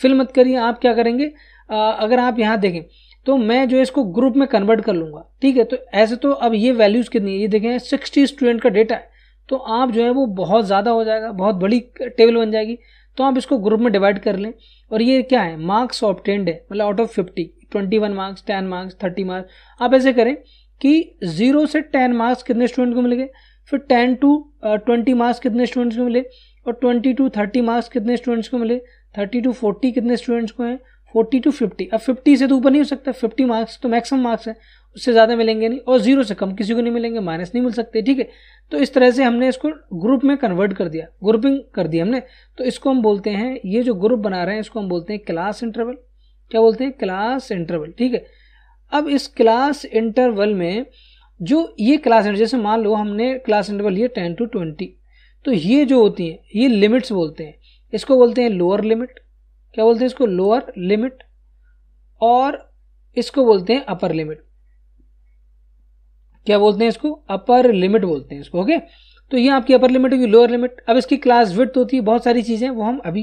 फिल मत करिए आप क्या करेंगे अगर आप यहाँ देखें तो मैं जो इसको ग्रुप में कन्वर्ट कर लूँगा ठीक है तो ऐसे तो अब ये वैल्यूज़ कितनी है ये देखें सिक्सटी स्टूडेंट का डेटा है तो आप जो है वो बहुत ज़्यादा हो जाएगा बहुत बड़ी टेबल बन जाएगी तो आप इसको ग्रुप में डिवाइड कर लें और ये क्या है मार्क्स ऑप्टेंड है मतलब out of fifty twenty one marks ten marks thirty marks आप ऐसे करें कि जीरो से टेन मार्क्स कितने स्टूडेंट को मिलेंगे फिर टेन टू ट्वेंटी मार्क्स कितने स्टूडेंट्स को मिले और ट्वेंटी टू थर्टी मार्क्स कितने स्टूडेंट्स को मिले थर्टी टू फोर्टी कितने स्टूडेंट्स को हैं फोर्टी टू फिफ्टी अब फिफ्टी से तो ऊपर नहीं हो सकता फिफ्टी मार्क्स तो मैक्सिमम मार्क्स है उससे ज़्यादा मिलेंगे नहीं और जीरो से कम किसी को नहीं मिलेंगे माइनस नहीं मिल सकते ठीक है तो इस तरह से हमने इसको ग्रुप में कन्वर्ट कर दिया ग्रुपिंग कर दिया हमने तो इसको हम बोलते हैं ये जो ग्रुप बना रहे हैं इसको हम बोलते हैं क्लास इंटरवल क्या बोलते हैं क्लास इंटरवल ठीक है अब इस क्लास इंटरवल में जो ये क्लास इंटरवल जैसे मान लो हमने क्लास इंटरवल लिए टेन टू ट्वेंटी तो ये जो होती हैं ये लिमिट्स बोलते हैं इसको बोलते हैं लोअर लिमिट क्या बोलते हैं इसको लोअर लिमिट और इसको बोलते हैं अपर लिमिट क्या बोलते हैं इसको अपर लिमिट बोलते हैं इसको ओके तो ये आपकी अपर लिमिट होगी लोअर लिमिट अब इसकी क्लास विथ होती है बहुत सारी चीज़ें वो हम अभी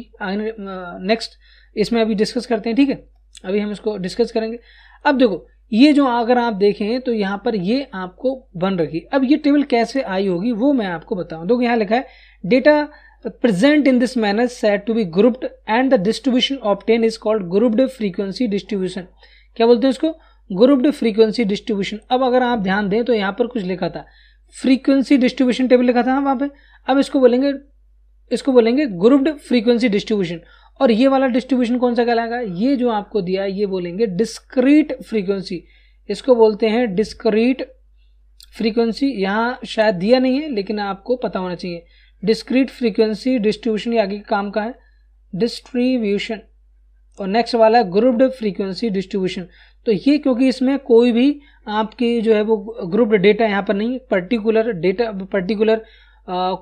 नेक्स्ट इसमें अभी डिस्कस करते हैं ठीक है अभी हम इसको डिस्कस करेंगे अब देखो ये जो अगर आप देखें तो यहाँ पर ये आपको बन रखी अब ये टेबल कैसे आई होगी वो मैं आपको बताऊँ देखो यहाँ लिखा है data present in this manner said to be grouped and the distribution obtained is called grouped frequency distribution क्या बोलते हैं इसको ग्रुप्ड फ्रीक्वेंसी डिस्ट्रीब्यूशन अब अगर आप ध्यान दें तो यहाँ पर कुछ लिखा था फ्रीक्वेंसी डिस्ट्रीब्यूशन टेबल लिखा था ना वहाँ पे अब इसको बोलेंगे इसको बोलेंगे ग्रुप्ड फ्रीक्वेंसी डिस्ट्रीब्यूशन और ये वाला डिस्ट्रीब्यूशन कौन सा कहलाएगा ये जो आपको दिया ये बोलेंगे डिस्क्रीट फ्रीक्वेंसी इसको बोलते हैं डिस्क्रीट फ्रीक्वेंसी यहाँ शायद दिया नहीं है लेकिन आपको पता होना चाहिए डिस्क्रीट फ्रीक्वेंसी डिस्ट्रीब्यूशन ये आगे काम का है डिस्ट्रीब्यूशन और नेक्स्ट वाला है ग्रुप्ड फ्रीक्वेंसी डिस्ट्रीब्यूशन तो ये क्योंकि इसमें कोई भी आपकी जो है वो ग्रुप्ड डेटा यहाँ पर नहीं पर्टिकुलर डेटा पर्टिकुलर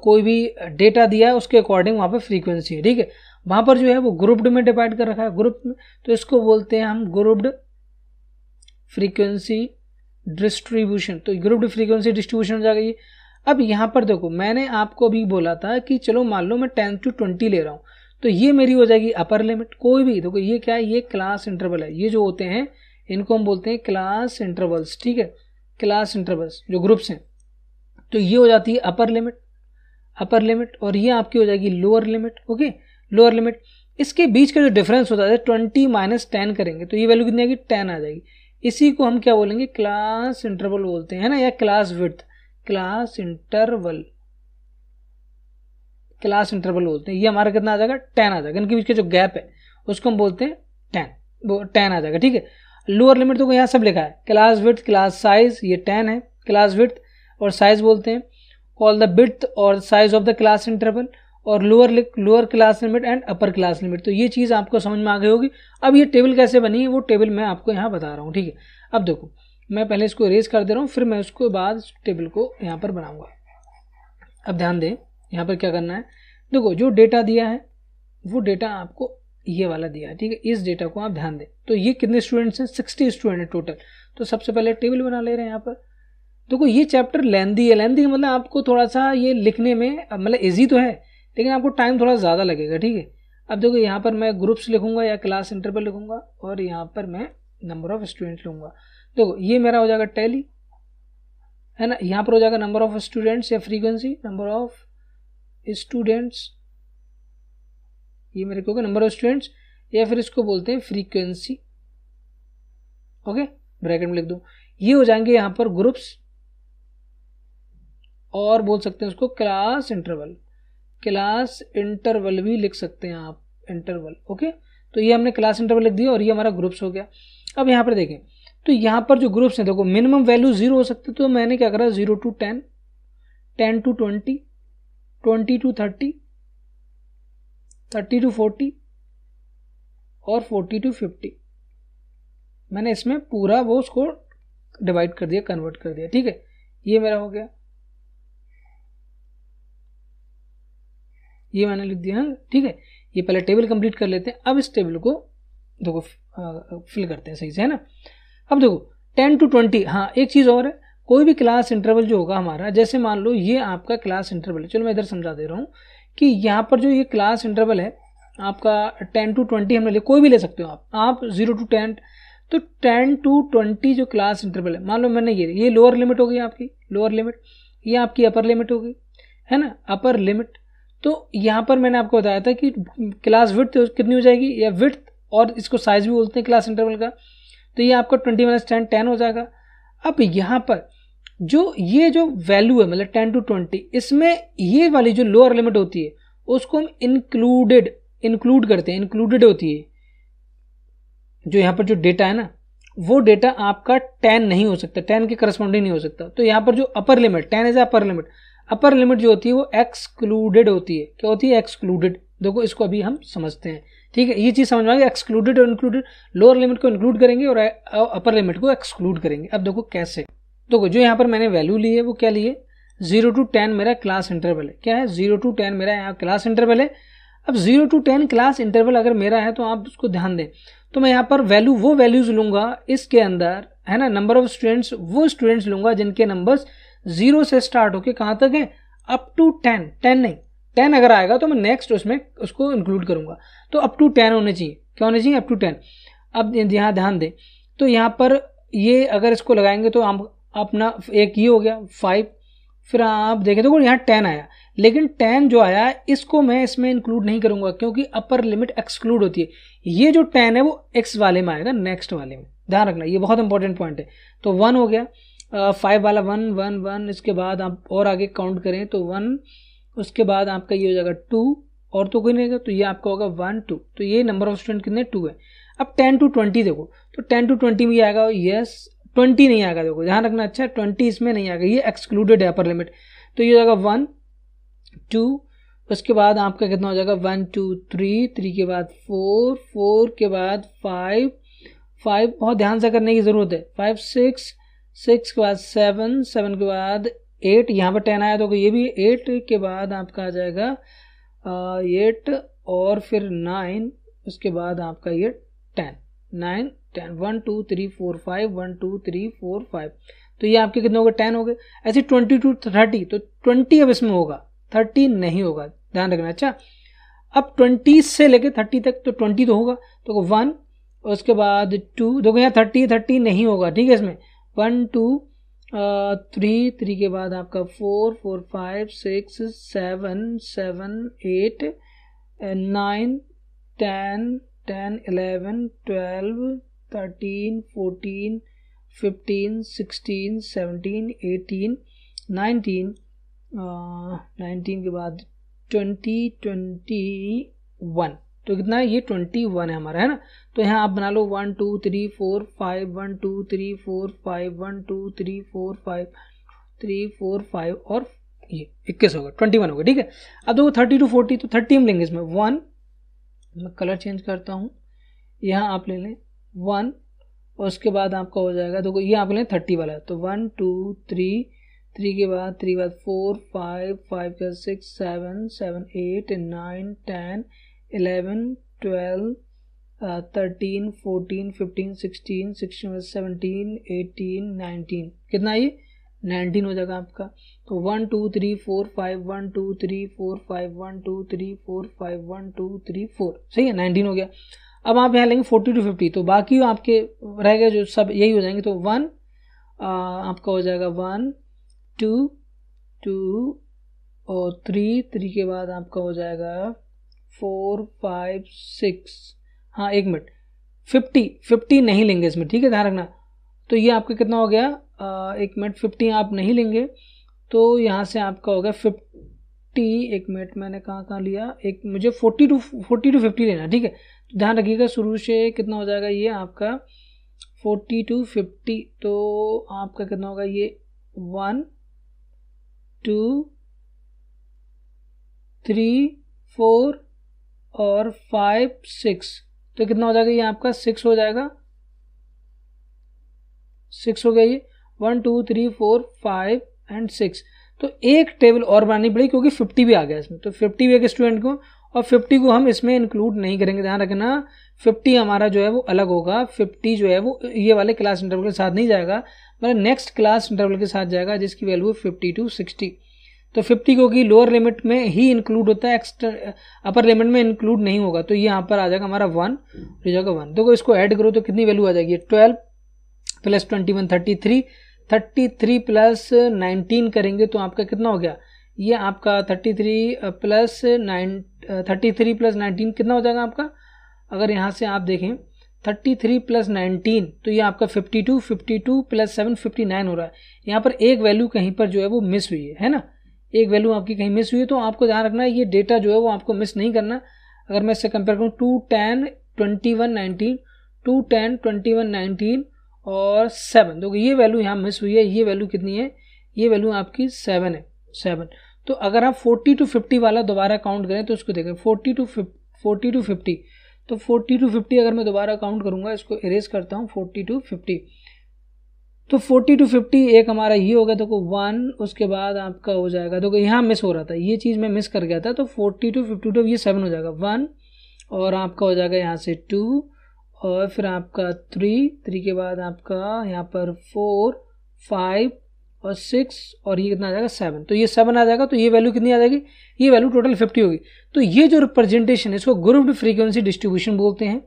कोई भी डेटा दिया है उसके अकॉर्डिंग वहाँ पर फ्रीक्वेंसी है ठीक है वहाँ पर जो है वो ग्रुप्ड में डिवाइड कर रखा है ग्रुप में तो इसको बोलते हैं हम ग्रुप्ड फ्रीक्वेंसी डिस्ट्रीब्यूशन तो ग्रुप्ड फ्रीक्वेंसी डिस्ट्रीब्यूशन हो जाएगा अब यहाँ पर देखो मैंने आपको अभी बोला था कि चलो मान लो मैं टेन टू ट्वेंटी ले रहा हूँ तो ये मेरी हो जाएगी अपर लिमिट कोई भी देखो ये क्या है ये क्लास इंटरवल है ये जो होते हैं इनको हम बोलते हैं क्लास इंटरवल्स ठीक है क्लास इंटरवल्स जो ग्रुप्स हैं तो ये हो जाती है अपर लिमिट अपर लिमिट और ये आपकी हो जाएगी lower limit okay lower limit इसके बीच का जो डिफरेंस होता है ट्वेंटी माइनस टेन करेंगे तो ये वैल्यू कितनी आएगी टेन आ जाएगी इसी को हम क्या बोलेंगे क्लास इंटरवल बोलते हैं ना या class width class interval class interval बोलते हैं ये हमारा कितना आ जाएगा टेन आ जाएगा इनके बीच का जो गैप है उसको हम बोलते हैं टेन वो टेन आ जाएगा ठीक है लोअर लिमिट तो यहाँ सब लिखा है क्लास विथ क्लास साइज ये टेन है क्लास विथ और साइज बोलते हैं कॉल द बिथ और size of the class interval और lower lower class limit and upper class limit तो ये चीज़ आपको समझ में आ गई होगी अब ये टेबल कैसे बनी है वो टेबल मैं आपको यहाँ बता रहा हूँ ठीक है अब देखो मैं पहले इसको इरेज कर दे रहा हूँ फिर मैं उसको बाद टेबल को यहाँ पर बनाऊँगा अब ध्यान दें यहाँ पर क्या करना है देखो जो डेटा दिया है वो डेटा आपको ये वाला दिया है ठीक है इस डेटा को आप ध्यान दें तो ये कितने स्टूडेंट्स हैं सिक्सटी स्टूडेंट हैं टोटल तो सबसे पहले टेबल बना ले रहे हैं यहाँ पर देखो ये चैप्टर लेंदी है लेंदी मतलब आपको थोड़ा सा ये लिखने में मतलब ईजी तो है लेकिन आपको टाइम थोड़ा ज़्यादा लगेगा ठीक है अब देखो यहाँ पर मैं ग्रुप्स लिखूंगा या क्लास इंटरवल लिखूंगा और यहाँ पर मैं नंबर ऑफ स्टूडेंट लूंगा देखो ये मेरा हो जाएगा टैली है ना यहाँ पर हो जाएगा नंबर ऑफ स्टूडेंट्स या फ्रीक्वेंसी नंबर ऑफ स्टूडेंट्स ये मेरे को नंबर ऑफ स्टूडेंट्स या फिर इसको बोलते हैं फ्रीक्वेंसी ओके ब्रैकेट में लिख दो ये हो जाएंगे यहाँ पर ग्रुप्स और बोल सकते हैं उसको क्लास इंटरवल क्लास इंटरवल भी लिख सकते हैं आप इंटरवल ओके तो ये हमने क्लास इंटरवल लिख दिया और ये हमारा ग्रुप्स हो गया अब यहाँ पर देखें तो यहाँ पर जो ग्रुप्स हैं देखो मिनिमम वैल्यू जीरो हो सकते तो मैंने क्या करा zero to ten ten to twenty twenty to thirty thirty to forty और फोर्टी टू फिफ्टी मैंने इसमें पूरा वो उसको डिवाइड कर दिया कन्वर्ट कर दिया ठीक है ये मेरा हो गया ये मैंने लिख दिया ठीक है ये पहले टेबल कंप्लीट कर लेते हैं अब इस टेबल को देखो फिल करते हैं सही से है ना अब देखो टेन टू ट्वेंटी हाँ एक चीज़ और है कोई भी क्लास इंटरवल जो होगा हमारा जैसे मान लो ये आपका क्लास इंटरवल है चलो मैं इधर समझा दे रहा हूँ कि यहाँ पर जो ये क्लास इंटरवल है आपका टेन टू ट्वेंटी हमने ले कोई भी ले सकते हो आप आप जीरो टू टेन तो टेन टू ट्वेंटी जो क्लास इंटरवल है मान लो मैंने ये ये लोअर लिमिट हो गई आपकी लोअर लिमिट ये आपकी अपर लिमिट होगी है ना अपर लिमिट तो यहाँ पर मैंने आपको बताया था कि क्लास विथ कितनी हो जाएगी या विथ और इसको साइज भी बोलते हैं क्लास इंटरवल का तो ये आपका ट्वेंटी माइनस टेन टेन हो जाएगा अब यहाँ पर जो ये जो वैल्यू है मतलब टेन टू ट्वेंटी इसमें ये वाली जो लोअर लिमिट होती है उसको हम इंक्लूडेड इंक्लूड करते हैं इंक्लूडेड होती है जो यहाँ पर जो डेटा है ना वो डेटा आपका टेन नहीं हो सकता टेन के करस्पॉन्डिंग नहीं हो सकता तो यहाँ पर जो upper limit ten is upper limit upper limit जो होती है वो एक्सक्लूडेड होती है क्या होती है एक्सक्लूडेड देखो इसको अभी हम समझते हैं ठीक है ये चीज़ समझ में आएगी एक्सक्लूडेड और इंक्लूडेड लोअर लिमिट को इंक्लूड करेंगे और अपर लिमिट को एक्सक्लूड करेंगे अब देखो कैसे देखो जो यहाँ पर मैंने वैल्यू ली है वो क्या ली है जीरो टू टेन मेरा क्लास इंटरवल है क्या है जीरो टू टेन मेरा यहाँ क्लास इंटरवल है अब zero to ten class interval अगर मेरा है तो आप उसको ध्यान दें तो मैं यहाँ पर वैल्यू वो वैल्यूज़ लूंगा इसके अंदर है ना नंबर ऑफ स्टूडेंट्स वो स्टूडेंट्स लूंगा जिनके नंबर्स जीरो से स्टार्ट होके कहाँ तक है अप टू टेन टेन नहीं टेन अगर आएगा तो मैं नेक्स्ट उसमें उसको इंक्लूड करूँगा तो अप टू टेन होने चाहिए क्या होने चाहिए अप टू टेन अब यहाँ ध्यान दें तो यहाँ पर ये अगर इसको लगाएंगे तो आप अपना एक ये हो गया फाइव फिर आप देखें तो यहाँ टेन आया लेकिन टेन जो आया इसको मैं इसमें इंक्लूड नहीं करूँगा क्योंकि अपर लिमिट एक्सक्लूड होती है ये जो टेन है वो एक्स वाले में आएगा नेक्स्ट वाले में ध्यान रखना ये बहुत इंपॉर्टेंट पॉइंट है तो वन हो गया फाइव वाला वन वन वन इसके बाद आप और आगे काउंट करें तो वन उसके बाद आपका ये हो जाएगा टू और तो कोई नहीं तो ये आपका होगा वन टू तो ये नंबर ऑफ स्टूडेंट कितने टू है अब टेन टू ट्वेंटी देखो तो टेन टू ट्वेंटी में आएगा यस ट्वेंटी नहीं आएगा देखो ध्यान रखना अच्छा ट्वेंटी इसमें नहीं आएगा ये एक्सक्लूडेड है अपर लिमिट तो ये हो जाएगा वन टू उसके बाद आपका कितना हो जाएगा वन टू थ्री थ्री के बाद फोर फोर के बाद फाइव फाइव बहुत ध्यान से करने की ज़रूरत है फाइव सिक्स सिक्स के बाद सेवन सेवन के बाद एट यहाँ पर टेन आया तो ये भी एट के बाद आपका आ जाएगा एट और फिर नाइन उसके बाद आपका ये ten nine ten one two three four five one two three four five तो ये आपके कितने हो गए टेन हो गए ऐसे ट्वेंटी टू थर्टी तो ट्वेंटी अब इसमें होगा थर्टी नहीं होगा ध्यान रखना अच्छा अब ट्वेंटी से लेके थर्टी तक तो ट्वेंटी तो होगा तो वन उसके बाद टू देखो यहाँ थर्टी थर्टी नहीं होगा ठीक है इसमें वन टू थ्री थ्री के बाद आपका four four five six seven seven eight nine ten ten eleven twelve thirteen fourteen fifteen sixteen seventeen eighteen nineteen nineteen के बाद ट्वेंटी ट्वेंटी वन तो कितना है ये ट्वेंटी वन है हमारा है ना तो यहाँ आप बना लो one two three four five one two three four five one two three four five three four five और ये इक्कीस होगा ट्वेंटी वन होगा ठीक है अब देखो थर्टी टू फोर्टी तो थर्टी हम लेंगे इसमें वन मैं कलर चेंज करता हूँ यहाँ आप ले लें वन और उसके बाद आपका हो जाएगा देखो ये आप लें थर्टी वाला तो वन टू थ्री थ्री के बाद थ्री के बाद फोर फाइव फाइव के बाद six seven seven eight nine ten eleven twelve thirteen fourteen fifteen sixteen sixteen seventeen eighteen nineteen कितना ये नाइनटीन हो जाएगा आपका तो one two three four five one two three four five one two three four five one two three four सही है nineteen हो गया अब आप यहाँ लेंगे फोर्टी टू फिफ्टी तो बाकी आपके रह गए जो सब यही हो जाएंगे तो वन uh, आपका हो जाएगा वन टू टू और थ्री थ्री के बाद आपका हो जाएगा फोर फाइव सिक्स हाँ एक मिनट फिफ्टी फिफ्टी नहीं लेंगे इसमें ठीक है ध्यान रखना तो ये आपका कितना हो गया आ, एक मिनट फिफ्टी आप नहीं लेंगे तो यहाँ से आपका हो गया फिफ्टी एक मिनट मैंने कहाँ कहाँ लिया एक मुझे forty to forty to fifty लेना ठीक है तो ध्यान रखिएगा शुरू से कितना हो जाएगा ये आपका फोर्टी टू फिफ्टी तो आपका कितना होगा ये वन टू थ्री फोर और फाइव सिक्स तो कितना हो जाएगा ये आपका सिक्स हो जाएगा सिक्स हो गया ये one two three four five and six तो एक टेबल और बनानी पड़ेगी क्योंकि फिफ्टी भी आ गया इसमें तो फिफ्टी भी एक स्टूडेंट को और फिफ्टी को हम इसमें इंक्लूड नहीं करेंगे ध्यान रखना फिफ्टी हमारा जो है वो अलग होगा फिफ्टी जो है वो ये वाले क्लास इंटरवल के साथ नहीं जाएगा मतलब नेक्स्ट क्लास इंटरवल के साथ जाएगा जिसकी वैल्यू फिफ्टी टू सिक्सटी तो फिफ्टी क्योंकि लोअर लिमिट में ही इंक्लूड होता है एक्स्ट्रा अपर लिमिट में इंक्लूड नहीं होगा तो यहाँ पर आ जाएगा हमारा वन हो जाएगा वन देखो इसको ऐड करो तो कितनी वैल्यू आ जाएगी twelve plus twenty one thirty three thirty three plus nineteen करेंगे तो आपका कितना हो गया ये आपका thirty three plus nine thirty three plus nineteen कितना हो जाएगा आपका अगर यहाँ से आप देखें थर्टी थ्री प्लस नाइनटीन तो ये आपका fifty to fifty two plus seven fifty nine हो रहा है यहाँ पर एक वैल्यू कहीं पर जो है वो मिस हुई है है ना एक वैल्यू आपकी कहीं मिस हुई तो आपको ध्यान रखना है ये डेटा जो है वो आपको मिस नहीं करना अगर मैं इससे कंपेयर करूँ two ten twenty one nineteen two ten twenty one nineteen और सेवन देखो ये वैल्यू यहाँ मिस हुई है ये वैल्यू कितनी है ये वैल्यू आपकी सेवन है सेवन तो अगर आप फोर्टी टू फिफ्टी वाला दोबारा काउंट करें तो उसको देखें forty to forty to fifty तो फोर्टी टू फिफ्टी अगर मैं दोबारा काउंट करूँगा इसको इरेज करता हूँ फोर्टी टू फिफ्टी तो 40 टू 50 एक हमारा ये हो गया देखो वन उसके बाद आपका हो जाएगा देखो यहाँ मिस हो रहा था ये चीज़ मैं मिस कर गया था तो 40 टू फिफ्टी टू ये सेवन हो जाएगा वन और आपका हो जाएगा यहाँ से टू और फिर आपका थ्री थ्री के बाद आपका यहाँ पर फोर फाइव और सिक्स और ये कितना आ जाएगा सेवन तो ये सेवन आ जाएगा तो ये वैल्यू कितनी आ जाएगी ये वैल्यू टोटल फिफ्टी होगी तो ये जो रिप्रेजेंटेशन है इसको ग्रुप्ड फ्रीक्वेंसी डिस्ट्रीब्यूशन बोलते हैं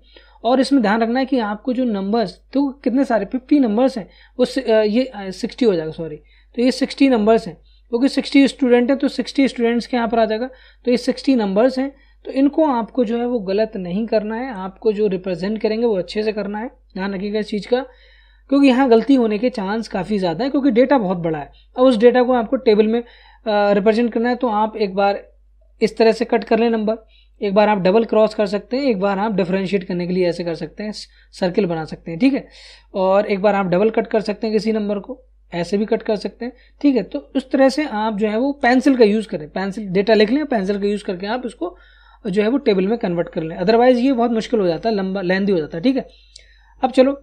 और इसमें ध्यान रखना है कि आपको जो नंबर्स तो कितने सारे फिफ्टी नंबर्स हैं वो ये सिक्सटी हो जाएगा सॉरी तो ये सिक्सटी नंबर्स हैं क्योंकि सिक्सटी स्टूडेंट हैं तो सिक्सटी स्टूडेंट्स के यहाँ पर आ जाएगा तो ये सिक्सटी नंबर्स हैं तो इनको आपको जो है वो गलत नहीं करना है आपको जो रिप्रेजेंट करेंगे वो अच्छे से करना है ध्यान रखिएगा इस चीज़ का क्योंकि यहाँ गलती होने के चांस काफ़ी ज़्यादा है क्योंकि डेटा बहुत बड़ा है अब उस डेटा को आपको टेबल में रिप्रेजेंट करना है तो आप एक बार इस तरह से कट कर लें नंबर एक बार आप डबल क्रॉस कर सकते हैं एक बार आप डिफ्रेंशिएट करने के लिए ऐसे कर सकते हैं सर्किल बना सकते हैं ठीक है और एक बार आप डबल कट कर सकते हैं किसी नंबर को ऐसे भी कट कर सकते हैं ठीक है तो उस तरह से आप जो है वो पेंसिल का यूज़ करें पेंसिल डेटा लिख लें पेंसिल का यूज़ करके आप उसको जो है वो टेबल में कन्वर्ट कर लें अदरवाइज़ ये बहुत मुश्किल हो जाता है लंबा लेंदी हो जाता है ठीक है अब चलो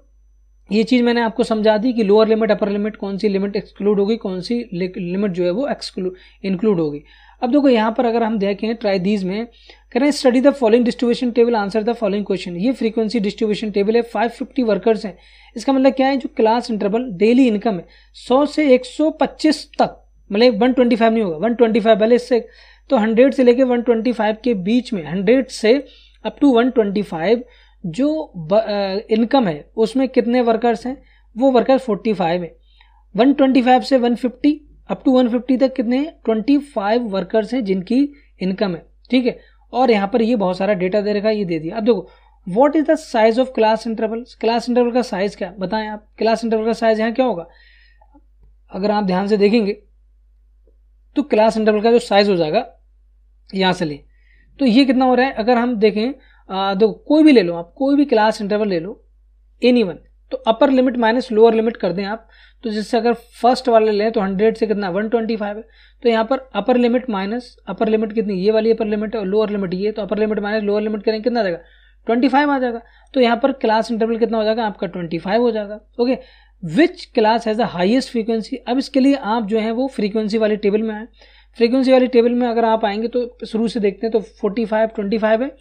ये चीज़ मैंने आपको समझा दी कि लोअर लिमिट अपर लिमिट कौन सी लिमिट एक्सक्लूड होगी कौन सी लिमिट जो है वो एक्सक्लू इंक्लूड होगी अब देखो यहाँ पर अगर हम देखें ट्राई दीज में कह रहे हैं study the following distribution table answer the following question ये फ्रीक्वेंसी डिस्ट्रीब्यूशन टेबल है फाइव फिफ्टी वर्कर्स हैं इसका मतलब क्या है जो क्लास इंटरवल डेली इनकम है सौ से एक सौ पच्चीस तक मतलब वन ट्वेंटी फाइव नहीं होगा वन ट्वेंटी फाइव पहले इससे तो हंड्रेड से लेके फाइव के बीच में हंड्रेड से up to one twenty five जो इनकम है उसमें कितने वर्कर्स हैं वो वर्कर्स फोर्टी फाइव है वन ट्वेंटी फाइव से वन फिफ्टी अप टू 150 तक कितने 25 वर्कर्स हैं जिनकी इनकम है ठीक है और यहाँ पर ये बहुत सारा डेटा दे रखा है ये दे दिया अब देखो what is the size of class interval class interval का साइज क्या बताएं आप क्लास इंटरवल का साइज यहाँ क्या होगा अगर आप ध्यान से देखेंगे तो क्लास इंटरवल का जो साइज हो जाएगा यहाँ से लें तो ये कितना हो रहा है अगर हम देखें आ, देखो कोई भी ले लो आप कोई भी क्लास इंटरवल ले लो एनी वन तो upper limit minus lower limit कर दें आप तो जिससे अगर फर्स्ट वाले लें तो हंड्रेड से कितना वन ट्वेंटी फाइव है तो यहाँ पर upper limit minus upper limit कितनी ये वाली अपर लिमिट है और लोअर लिमिट ये तो upper limit minus lower limit करेंगे कितना आ जाएगा ट्वेंटी फाइव आ जाएगा तो यहाँ पर क्लास इंटरवल कितना हो जाएगा आपका ट्वेंटी फाइव हो जाएगा okay which class has the highest frequency अब इसके लिए आप जो है वो फ्रीक्वेंसी वाली टेबल में आए फ्रीक्वेंसी वाली टेबल में अगर आप आएंगे तो शुरू से देखते हैं तो फोर्टी फाइव ट्वेंटी फाइव है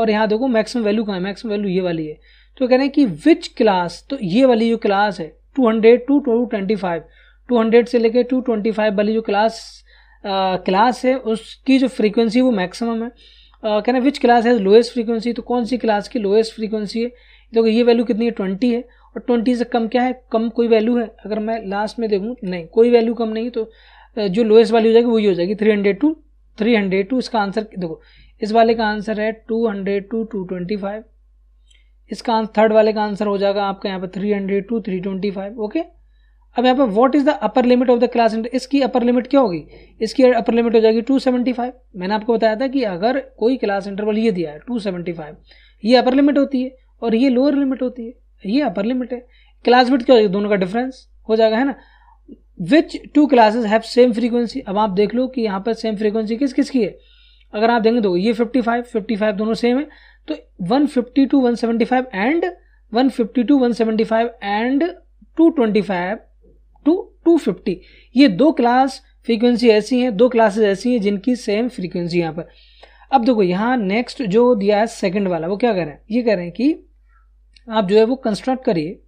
और यहाँ देखो मैक्सिमम वैल्यू कहाँ है मैक्सिमम वैल्यू ये वाली है तो कह रहे हैं कि विच क्लास तो ये वाली जो क्लास है 200 to two twenty five two hundred से लेके टू ट्वेंटी फाइव वाली जो क्लास क्लास है उसकी जो फ्रीक्वेंसी वो मैक्सिमम है Uh, कहना विच क्लास है लोएस्ट फ्रीक्वेंसी तो कौन सी क्लास की लोएस्ट फ्रीक्वेंसी है देखो तो ये वैल्यू कितनी है ट्वेंटी है और ट्वेंटी से कम क्या है कम कोई वैल्यू है अगर मैं लास्ट में देखूँ नहीं कोई वैल्यू कम नहीं तो जो लोएस्ट वाली हो जाएगी वही हो जाएगी three hundred to three hundred two इसका आंसर देखो इस वाले का आंसर है two hundred to two twenty five इसका थर्ड वाले का आंसर हो जाएगा आपका यहाँ पर three hundred to three twenty five okay अब यहाँ पर what is the upper limit of the class inter इसकी अपर लिमिट क्या होगी इसकी अपर लिमिट हो जाएगी टू सेवेंटी फाइव मैंने आपको बताया था कि अगर कोई क्लास इंटरवल ये दिया है फाइव ये अपर लिमिट होती है और ये लोअर लिमिट होती है ये अपर लिमिट है क्लास बिट क्या होगी दोनों का डिफरेंस हो जाएगा है ना which two classes have same frequency अब आप देख लो कि यहाँ पर सेम फ्रीक्वेंसी किस किस की है अगर आप देंगे तो ये 55, 55 दोनों सेम है तो 152, 175 एंड 152, 175 एंड 225 टू 250 ये दो क्लास फ्रीक्वेंसी ऐसी हैं दो क्लासेस ऐसी हैं जिनकी सेम फ्रीक्वेंसी यहाँ पर अब देखो यहाँ नेक्स्ट जो दिया है सेकंड वाला वो क्या कर रहे हैं ये कह रहे हैं कि आप जो है वो कंस्ट्रक्ट करिए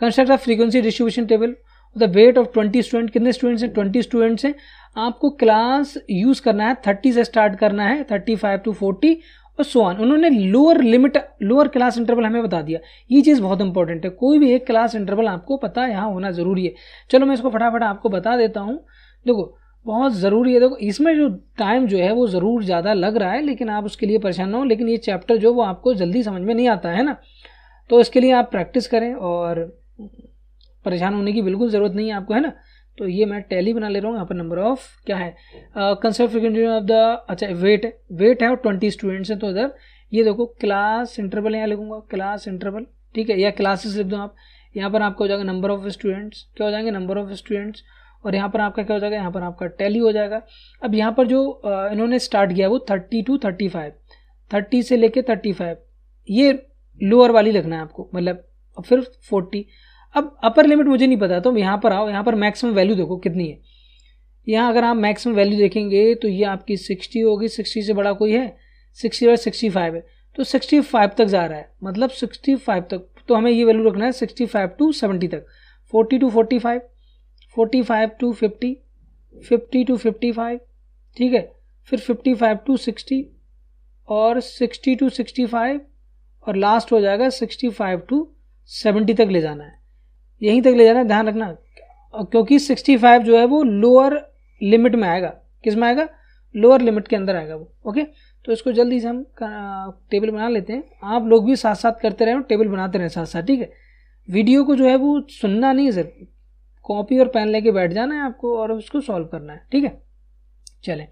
construct of frequency distribution table the weight of twenty student कितने स्टूडेंट्स हैं ट्वेंटी स्टूडेंट्स हैं आपको क्लास यूज करना है थर्टी से स्टार्ट करना है थर्टी फाइव टू फोर्टी और सोआन उन्होंने lower limit lower class interval हमें बता दिया ये चीज़ बहुत इंपॉर्टेंट है कोई भी एक क्लास इंटरवल आपको पता यहाँ होना ज़रूरी है चलो मैं इसको फटाफट आपको बता देता हूँ देखो बहुत ज़रूरी है देखो इसमें जो टाइम जो है वो ज़रूर ज़्यादा लग रहा है लेकिन आप उसके लिए परेशान ना हो लेकिन ये चैप्टर जो वो आपको जल्दी समझ में नहीं आता है ना तो इसके लिए आप प्रैक्टिस करें और परेशान होने की बिल्कुल ज़रूरत नहीं है आपको है ना तो ये मैं टैली बना ले रहा हूँ यहाँ पर नंबर ऑफ क्या है कंसर्ट फ्रिक्वेंसी ऑफ द अच्छा वेट वेट है और ट्वेंटी स्टूडेंट्स हैं तो इधर ये देखो क्लास इंटरवल यहाँ लिखूंगा क्लास इंटरवल ठीक है या क्लासेस लिख दो आप यहाँ पर आपका हो जाएगा नंबर ऑफ स्टूडेंट्स क्या हो जाएंगे नंबर ऑफ स्टूडेंट्स और यहाँ पर आपका क्या हो जाएगा यहाँ पर आपका टैली हो जाएगा अब यहाँ पर जो uh, इन्होंने स्टार्ट किया वो thirty to thirty five thirty से लेके थर्टी फाइव ये लोअर वाली लिखना है आपको मतलब फिर फोर्टी अब अपर लिमिट मुझे नहीं पता तो यहाँ पर आओ यहाँ पर मैक्सिमम वैल्यू देखो कितनी है यहाँ अगर आप मैक्सिमम वैल्यू देखेंगे तो ये आपकी सिक्सटी होगी सिक्सटी से बड़ा कोई है सिक्सटी और सिक्सटी फाइव है तो सिक्सटी फाइव तक जा रहा है मतलब सिक्सटी फाइव तक तो हमें ये वैल्यू रखना है सिक्सटी फाइव टू सेवेंटी तक forty to forty five forty five to fifty fifty to fifty five ठीक है फिर फिफ्टी फाइव टू सिक्सटी और सिक्सटी टू सिक्सटी फाइव और लास्ट हो जाएगा सिक्सटी फाइव टू सेवेंटी तक ले जाना है यहीं तक ले जाना ध्यान रखना क्योंकि 65 जो है वो लोअर लिमिट में आएगा किस में आएगा लोअर लिमिट के अंदर आएगा वो ओके तो इसको जल्दी से हम टेबल बना लेते हैं आप लोग भी साथ साथ करते रहें टेबल बनाते रहें साथ साथ ठीक है वीडियो को जो है वो सुनना नहीं है सर कॉपी और पेन लेके बैठ जाना है आपको और उसको सॉल्व करना है ठीक है चलें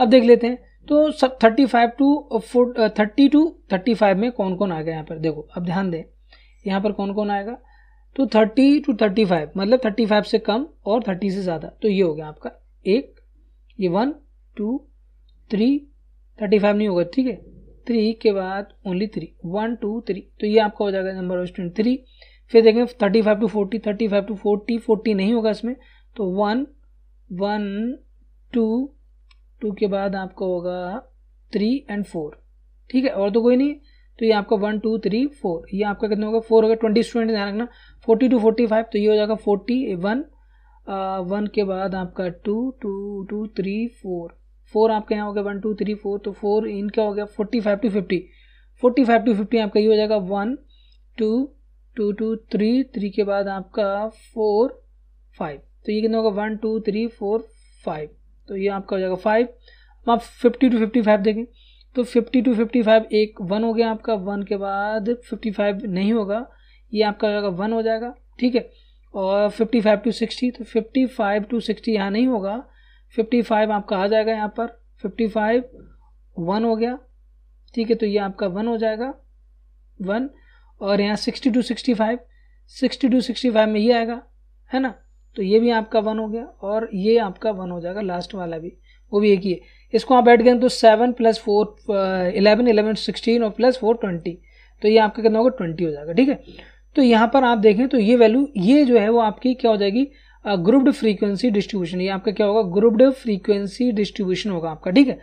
अब देख लेते हैं तो सब thirty five to forty thirty to thirty five में कौन कौन आ गया यहाँ पर देखो अब ध्यान दें यहाँ पर कौन कौन आएगा तो 30 टू 35 मतलब 35 से कम और 30 से ज़्यादा तो ये हो गया आपका एक ये one two three thirty five नहीं होगा ठीक है थ्री के बाद only three one two three तो ये आपका हो जाएगा नंबर ऑफ स्टूडेंट थ्री फिर देखें thirty five to forty thirty five to forty forty नहीं होगा इसमें तो वन वन टू टू के बाद आपका होगा थ्री एंड फोर ठीक है और तो कोई नहीं तो ये आपका वन टू थ्री फोर ये आपका कितना होगा फोर होगा ट्वेंटी स्टूडेंट ध्यान रखना फोर्टी टू फोर्टी फाइव तो ये हो जाएगा फोर्टी वन वन के बाद आपका two two two three four four आपके यहाँ हो गया वन टू थ्री फोर तो फोर इनका हो गया forty five to fifty forty five to fifty आपका ये हो जाएगा one two two two three three के बाद आपका फोर फाइव तो ये कितना होगा one two three four five तो ये आपका हो जाएगा फाइव आप फिफ्टी टू फिफ्टी फाइव देखें तो 50 टू 55 एक वन हो गया आपका वन के बाद 55 नहीं होगा ये आपका जाएगा वन हो जाएगा ठीक है और 55 टू 60 तो 55 टू 60 यहाँ नहीं होगा 55 आपका आ जाएगा यहाँ पर 55 वन हो गया ठीक है तो ये आपका वन हो जाएगा वन और यहाँ 60 टू 65 60 टू 65 में ये आएगा है ना तो ये भी आपका वन हो गया और ये आपका वन हो जाएगा लास्ट वाला भी वो भी एक ही है इसको आप ऐड करें तो seven plus four eleven eleven sixteen और प्लस फोर ट्वेंटी तो ये आपका कितना होगा ट्वेंटी हो जाएगा ठीक है तो यहाँ पर आप देखें तो ये वैल्यू ये जो है वो आपकी क्या हो जाएगी ग्रुप्ड फ्रीक्वेंसी डिस्ट्रीब्यूशन ये आपका क्या होगा ग्रुप्ड फ्रीक्वेंसी डिस्ट्रीब्यूशन होगा आपका ठीक है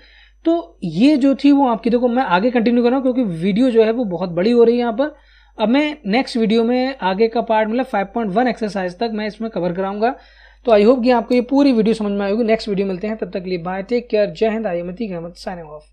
तो ये जो थी वो आपकी देखो मैं आगे कंटिन्यू कर रहा हूँ क्योंकि वीडियो जो है वो बहुत बड़ी हो रही है यहाँ पर अब मैं नेक्स्ट वीडियो में आगे का पार्ट मतलब 5.1 एक्सरसाइज तक मैं इसमें कवर कराऊंगा तो आई होप कि आपको ये पूरी वीडियो समझ में आएगी नेक्स्ट वीडियो मिलते हैं तब तक लिए बाय टेक केयर जय हिंद आई मती अहमद साइन ऑफ